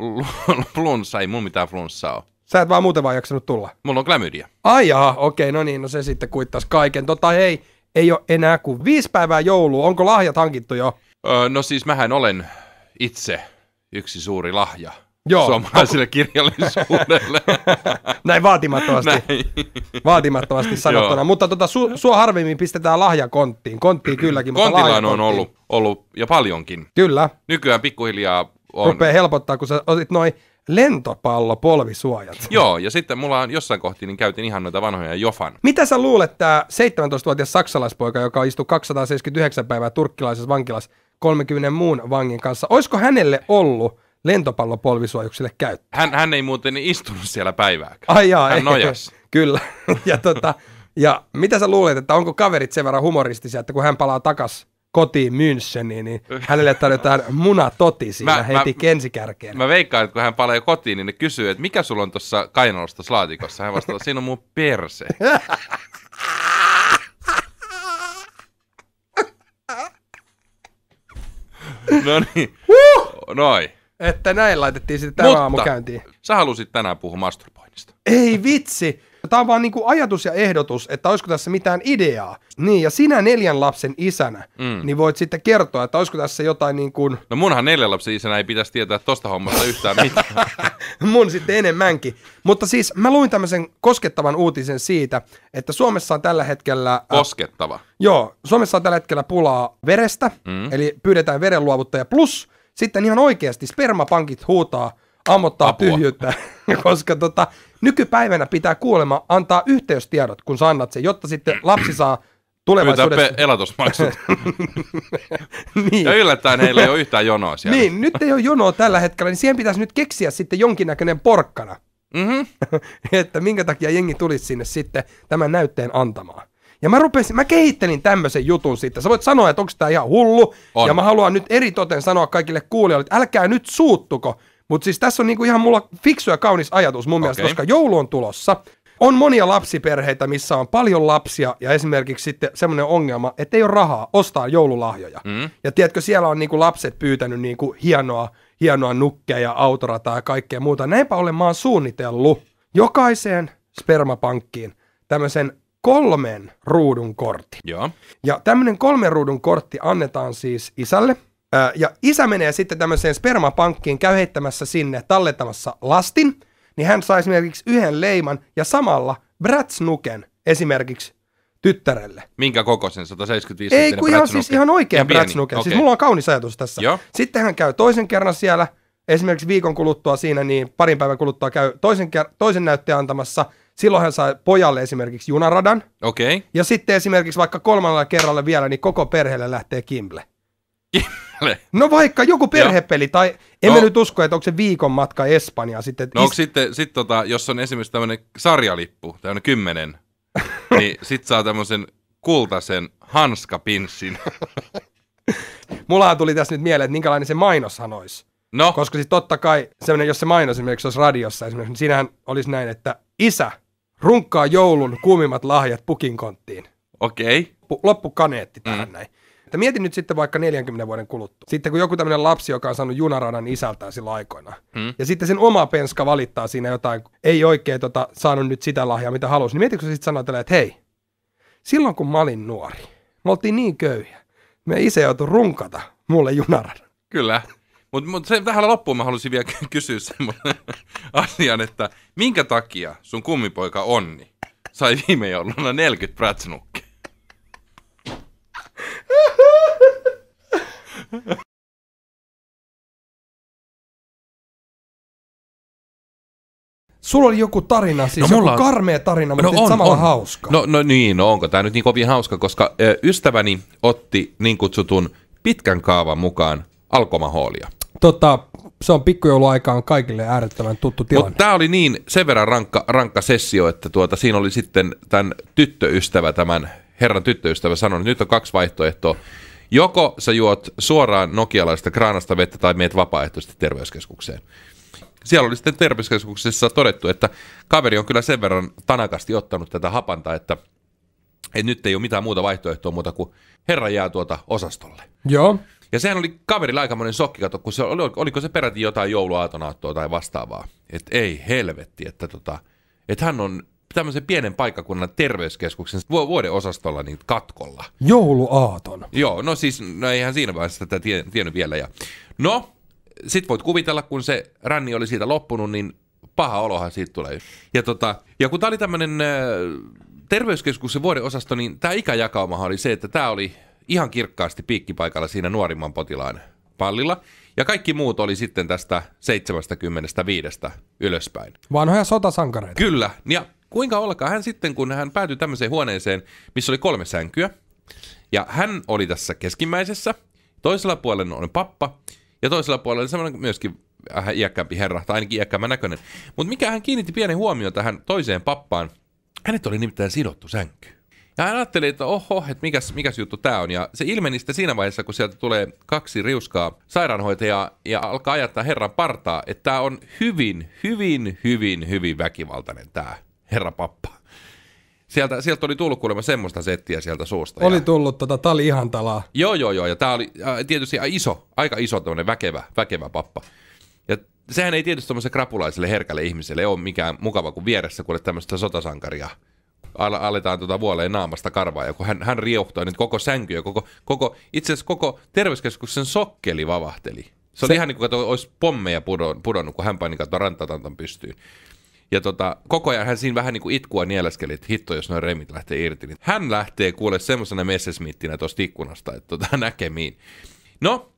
flunssa, ei mulla mitään flunssaa ole. Sä et vaan muuten vaan jaksanut tulla. Mulla on klämydia. Ai jaha, okei, no niin, no se sitten kuittaisi kaiken. Tota hei, ei ole enää kuin viisi päivää joulua. Onko lahjat hankittu jo? Öö, no siis mähän olen itse yksi suuri lahja Joo. suomalaiselle kirjallisuudelle. Näin vaatimattomasti, Näin. vaatimattomasti sanottuna. Joo. Mutta tota, su, sua harvemmin pistetään lahja Konttiin kylläkin, mutta lahja on ollut, ollut ja paljonkin. Kyllä. Nykyään pikkuhiljaa on. Rupeaa helpottaa, kun sä otit noin polvisuojat. Joo, ja sitten mulla on jossain kohti, niin käytin ihan noita vanhoja Jofan. Mitä sä luulet, tämä 17-vuotias saksalaispoika, joka istuu 279 päivää turkkilaisessa vankilassa, 30 muun vangin kanssa. Olisiko hänelle ollut lentopallopolvisuojuksille käyttöä? Hän, hän ei muuten istunut siellä päivääkään. Ai jaa, hän nojas. Kyllä. ja, tota, ja mitä sä luulet, että onko kaverit sen verran humoristisia, että kun hän palaa takas kotiin Müncheniin, niin hänelle tarjotaan toti siinä mä, heti mä, kensikärkeen. Mä veikkaan, että kun hän palaa kotiin, niin ne kysyy, että mikä sulla on tuossa kainalosta laatikossa. Hän vastaa, siinä on mun perse. no niin. Huh! Noi. Että näin laitettiin sitten tämä aamu käyntiin. sä halusit tänään puhua masturboinnista. Ei vitsi! Tämä on vaan niin kuin ajatus ja ehdotus, että olisiko tässä mitään ideaa. Niin, ja sinä neljän lapsen isänä, mm. niin voit sitten kertoa, että olisiko tässä jotain niin kuin... No munhan neljän lapsen isänä ei pitäisi tietää tosta hommasta yhtään mitään. Mun sitten enemmänkin. Mutta siis mä luin tämmöisen koskettavan uutisen siitä, että Suomessa on tällä hetkellä... Äh, Koskettava. Äh, joo, Suomessa on tällä hetkellä pulaa verestä, mm. eli pyydetään verenluovuttaja plus sitten ihan oikeasti spermapankit huutaa ammottaa Apua. tyhjyyttä, koska tota, Nykypäivänä pitää kuolema antaa yhteystiedot, kun sä annat sen, jotta sitten lapsi saa tulevaisuudessa... Pyytää elatusmaksut. niin. Ja yllättäen heillä ei ole yhtään jonoa siellä. niin, nyt ei ole jonoa tällä hetkellä, niin siihen pitäisi nyt keksiä sitten jonkinnäköinen porkkana. Mm-hmm. että minkä takia jengi tulisi sinne sitten tämän näytteen antamaan. Ja mä, rupesin, mä kehittelin tämmöisen jutun sitten. Sä voit sanoa, että onko tämä ihan hullu. On. Ja mä haluan nyt eritoten sanoa kaikille kuulijoille, että älkää nyt suuttuko, mutta siis tässä on niinku ihan mulla fiksu ja kaunis ajatus mun okay. mielestä, koska joulu on tulossa. On monia lapsiperheitä, missä on paljon lapsia ja esimerkiksi sitten semmoinen ongelma, että ei ole rahaa ostaa joululahjoja. Mm. Ja tiedätkö, siellä on niinku lapset pyytänyt niinku hienoa, hienoa nukkeja, autorataa ja kaikkea muuta. Näinpä olen mä oon suunnitellut jokaiseen spermapankkiin tämmöisen kolmen ruudun kortti. Joo. Ja tämmöinen kolmen ruudun kortti annetaan siis isälle – ja isä menee sitten tämmöiseen spermapankkiin, käy heittämässä sinne tallettamassa lastin, niin hän saa esimerkiksi yhden leiman ja samalla Bratsnuken esimerkiksi tyttärelle. Minkä kokoisen? 175 Ei, kun ihan, siis ihan oikein Bratsnuken. Okay. Siis mulla on kaunis ajatus tässä. Joo. Sitten hän käy toisen kerran siellä, esimerkiksi viikon kuluttua siinä, niin parin päivän kuluttua käy toisen, ker- toisen näytteen antamassa. Silloin hän sai pojalle esimerkiksi junaradan. Okei. Okay. Ja sitten esimerkiksi vaikka kolmannella kerralla vielä, niin koko perheelle lähtee Kimble. perkele? No vaikka joku perhepeli, ja. tai en no. nyt usko, että onko se viikon matka Espanjaan sitten. No onko is- sitten, sit tota, jos on esimerkiksi tämmöinen sarjalippu, tämmöinen kymmenen, niin sit saa tämmöisen kultaisen hanskapinssin. Mulla tuli tässä nyt mieleen, että minkälainen se mainos sanoisi. No. Koska sitten siis totta kai, jos se mainos esimerkiksi olisi radiossa esimerkiksi, niin siinähän olisi näin, että isä, runkkaa joulun kuumimmat lahjat pukinkonttiin. Okei. Okay. Loppu kaneetti tähän mm. näin. Että mietin nyt sitten vaikka 40 vuoden kuluttua. Sitten kun joku tämmöinen lapsi, joka on saanut junaradan isältään sillä aikoina, Hmm. ja sitten sen oma penska valittaa siinä jotain, ei oikein tota, saanut nyt sitä lahjaa, mitä halusi, niin mietitkö sä sitten sanoa että hei, silloin kun mä olin nuori, me oltiin niin köyhiä, me isä joutui runkata mulle junaradan. Kyllä. Mutta mut tähän loppuun mä halusin vielä kysyä semmoinen asian, että minkä takia sun kummipoika Onni sai viime jouluna 40 pratsnukkeja? Sulla oli joku tarina, siis no, joku on... karmea tarina, mutta no, on, samalla on. hauska. No, no niin, no onko tämä nyt niin kovin hauska, koska ö, ystäväni otti niin kutsutun pitkän kaavan mukaan alkomahoolia. Tota, se on pikkujouluaikaan kaikille äärettömän tuttu tilanne. Mutta tämä oli niin sen verran rankka, rankka sessio, että tuota, siinä oli sitten tämän tyttöystävä, tämän herran tyttöystävä sanonut, että nyt on kaksi vaihtoehtoa. Joko sä juot suoraan nokialaisesta kraanasta vettä tai meet vapaaehtoisesti terveyskeskukseen. Siellä oli sitten terveyskeskuksessa todettu, että kaveri on kyllä sen verran tanakasti ottanut tätä hapanta, että et nyt ei ole mitään muuta vaihtoehtoa muuta kuin herra jää tuota osastolle. Joo. Ja sehän oli kaverilla aikamoinen sokki, kato, kun se oli, oliko se peräti jotain jouluaatonaattoa tai vastaavaa. Että ei helvetti, että tota, et hän on tämmöisen pienen paikkakunnan terveyskeskuksen vuodeosastolla niin katkolla. Jouluaaton. Joo, no siis no eihän siinä vaiheessa tätä tiennyt vielä. Ja. No, sit voit kuvitella, kun se ränni oli siitä loppunut, niin paha olohan siitä tulee. Ja, tota, ja kun tämä oli tämmöinen terveyskeskuksen vuodeosasto, niin tämä ikäjakauma oli se, että tämä oli ihan kirkkaasti piikkipaikalla siinä nuorimman potilaan pallilla. Ja kaikki muut oli sitten tästä 75 ylöspäin. Vanhoja sotasankareita. Kyllä. Ja Kuinka ollakaan hän sitten, kun hän päätyi tämmöiseen huoneeseen, missä oli kolme sänkyä, ja hän oli tässä keskimmäisessä, toisella puolella on pappa, ja toisella puolella oli semmoinen myöskin vähän iäkkäämpi herra, tai ainakin iäkkäämmän näköinen. Mutta mikä hän kiinnitti pienen huomion tähän toiseen pappaan, hänet oli nimittäin sidottu sänky. Ja hän ajatteli, että oho, että mikäs, mikäs juttu tämä on. Ja se ilmeni sitten siinä vaiheessa, kun sieltä tulee kaksi riuskaa sairaanhoitajaa ja alkaa ajattaa herran partaa, että tämä on hyvin, hyvin, hyvin, hyvin väkivaltainen tämä herra pappa. Sieltä, sieltä oli tullut kuulemma semmoista settiä sieltä suusta. Oli ja... tullut tota talaa. Joo, joo, joo. Ja tämä oli äh, tietysti iso, aika iso tämmöinen väkevä, väkevä pappa. Ja sehän ei tietysti tuommoiselle krapulaiselle herkälle ihmiselle ole mikään mukava kuin vieressä kuule tämmöistä sotasankaria. Al- aletaan tuota vuoleen naamasta karvaa ja kun hän, hän riohtoi niin koko sänky ja koko, koko itse asiassa koko terveyskeskuksen sokkeli vavahteli. Se, se oli ihan niin kuin että olisi pommeja pudon, pudonnut, kun hän painikaa tuon rantatantan pystyyn. Ja tota, koko ajan hän siinä vähän niin kuin itkua nieleskeli, että hitto, jos noin remit lähtee irti. Niin hän lähtee kuule semmoisena messesmittinä tuosta ikkunasta, että tota, näkemiin. No,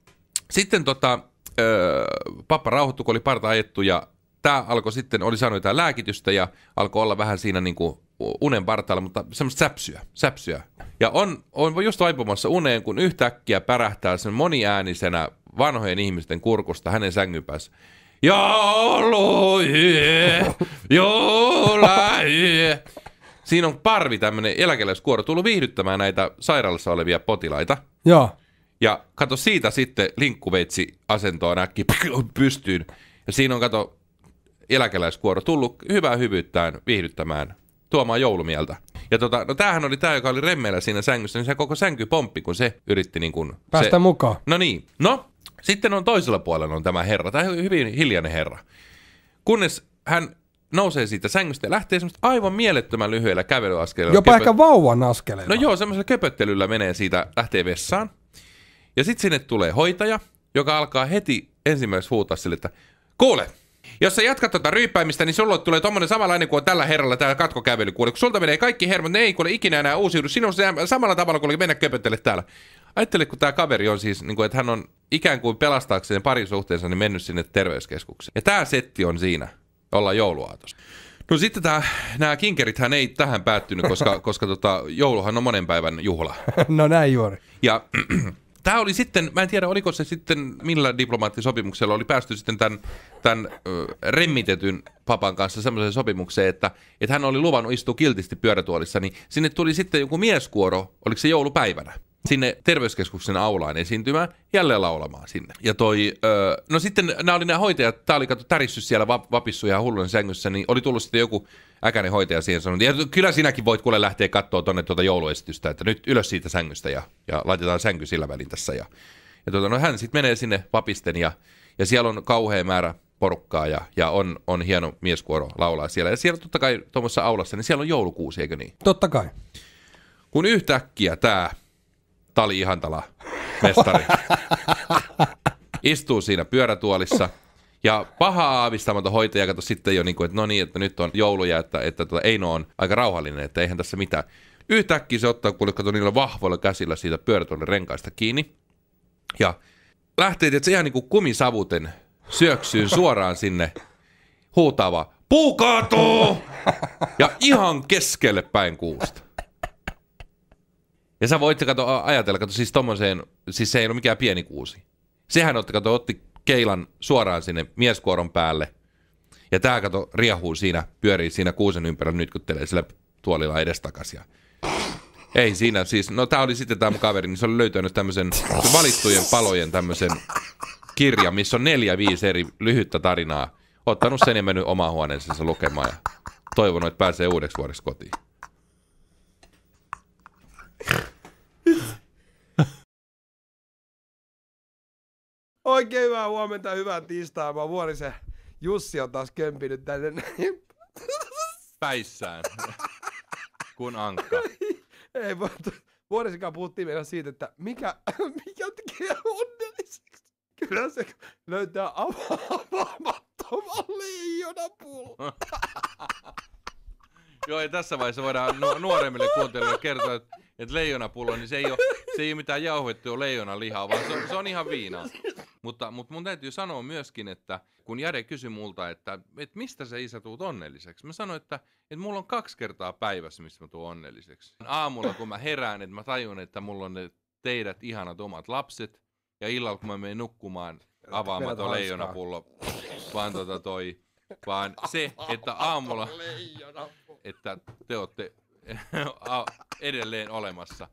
sitten tota, öö, pappa rauhoittui, kun oli parta ajettu ja tämä alkoi sitten, oli saanut jotain lääkitystä ja alkoi olla vähän siinä niin kuin unen partaalla, mutta semmoista säpsyä, säpsyä. Ja on, on just vaipumassa uneen, kun yhtäkkiä pärähtää sen moniäänisenä vanhojen ihmisten kurkusta hänen sängypäänsä. Jouluyö, jouluyö. Siinä on parvi, tämmöinen eläkeläiskuoro, tullut viihdyttämään näitä sairaalassa olevia potilaita. Joo. Ja kato siitä sitten linkkuveitsi asentoon äkki pystyyn. Ja siinä on kato eläkeläiskuoro tullut hyvää hyvyyttään viihdyttämään, tuomaan joulumieltä. Ja tota, no tämähän oli tämä, joka oli remmeillä siinä sängyssä, niin se koko sänky pomppi, kun se yritti niin kuin... Päästä se... mukaan. No niin. No, sitten on toisella puolella on tämä herra, tämä hyvin hiljainen herra. Kunnes hän nousee siitä sängystä ja lähtee semmoista aivan mielettömän lyhyellä kävelyaskeleella. Jopa köpö... ehkä vauvan askeleella. No joo, semmoisella köpöttelyllä menee siitä, lähtee vessaan. Ja sitten sinne tulee hoitaja, joka alkaa heti ensimmäiseksi huutaa sille, että kuule, jos sä jatkat tuota ryyppäämistä, niin sulla tulee tommonen samanlainen kuin tällä herralla täällä katkokävely. Kuule, kun sulta menee kaikki hermot, ne ei kuule ikinä enää uusiudu. Sinun on samalla tavalla kuin mennä köpöttele täällä. Ajattele, kun tämä kaveri on siis, niin kuin, että hän on ikään kuin pelastaakseen parisuhteensa niin mennyt sinne terveyskeskukseen. Ja tämä setti on siinä, olla jouluaatossa. No sitten tämä, nämä kinkerithän ei tähän päättynyt, koska, koska tota, jouluhan on monen päivän juhla. No näin juuri. Ja tämä oli sitten, mä en tiedä oliko se sitten, millä diplomaattisopimuksella oli päästy sitten tämän, tämän remmitetyn papan kanssa semmoiseen sopimukseen, että, että hän oli luvannut istua kiltisti pyörätuolissa, niin sinne tuli sitten joku mieskuoro, oliko se joulupäivänä sinne terveyskeskuksen aulaan esiintymään, jälleen laulamaan sinne. Ja toi, öö, no sitten nämä oli nämä hoitajat, tämä oli kato tärissy siellä vap, vapissu ja hullun sängyssä, niin oli tullut sitten joku äkäinen hoitaja siihen sanonut, että kyllä sinäkin voit kuule lähteä katsoa tuonne tuota jouluesitystä, että nyt ylös siitä sängystä ja, ja laitetaan sänky sillä välin tässä. Ja, ja tuota, no hän sitten menee sinne vapisten ja, ja siellä on kauhea määrä porukkaa ja, ja on, on hieno mieskuoro laulaa siellä. Ja siellä totta kai tuommoisessa aulassa, niin siellä on joulukuusi, eikö niin? Totta kai. Kun yhtäkkiä tämä Tali Ihantala, mestari, istuu siinä pyörätuolissa. Ja paha aavistamaton hoitaja kato sitten jo, niin kuin, että no niin, että nyt on jouluja, että, että tuota, Eino on aika rauhallinen, että eihän tässä mitään. Yhtäkkiä se ottaa kun kato niillä vahvoilla käsillä siitä pyörätuolin renkaista kiinni. Ja lähtee se ihan niin kuin kumisavuten syöksyyn suoraan sinne huutava, puu Ja ihan keskelle päin kuusta. Ja sä voitte kato, ajatella, kato siis tommoseen, siis se ei ole mikään pieni kuusi. Sehän otti, kato, otti keilan suoraan sinne mieskuoron päälle. Ja tää kato riehuu siinä, pyörii siinä kuusen ympärillä, nyt kun sillä tuolilla edestakas. Ja... Ei siinä siis, no tää oli sitten tää mun kaveri, niin se oli löytänyt tämmösen valittujen palojen tämmösen kirja, missä on neljä, viisi eri lyhyttä tarinaa. Ottanut sen ja mennyt omaan huoneensa lukemaan ja toivonut, että pääsee uudeksi vuodeksi kotiin. Oikein hyvää huomenta, hyvää tiistaa. Mä vuorisen Jussi on taas kömpinyt tänne näin. Päissään. Kun ankka. Ei, mutta vuorisikaan puhuttiin meillä siitä, että mikä, mikä tekee onnelliseksi. Kyllä se löytää avaamattoman leijonapullon. Joo, ei tässä vaiheessa voidaan nuoremmille kuuntelijoille kertoa, että että leijonapullo, niin se ei ole, se ei ole mitään jauhettua leijonalihaa, vaan se, se on ihan viinaa. Mutta, mutta mun täytyy sanoa myöskin, että kun Jade kysyi multa, että, että mistä se isä tuut onnelliseksi, mä sanoin, että, että mulla on kaksi kertaa päivässä, mistä mä tuun onnelliseksi. Aamulla, kun mä herään, että mä tajun, että mulla on ne teidät ihanat omat lapset, ja illalla, kun mä menen nukkumaan, avaamaton leijonapullo, vaan tota toi, vaan se, että aamulla, että te olette edelleen olemassa.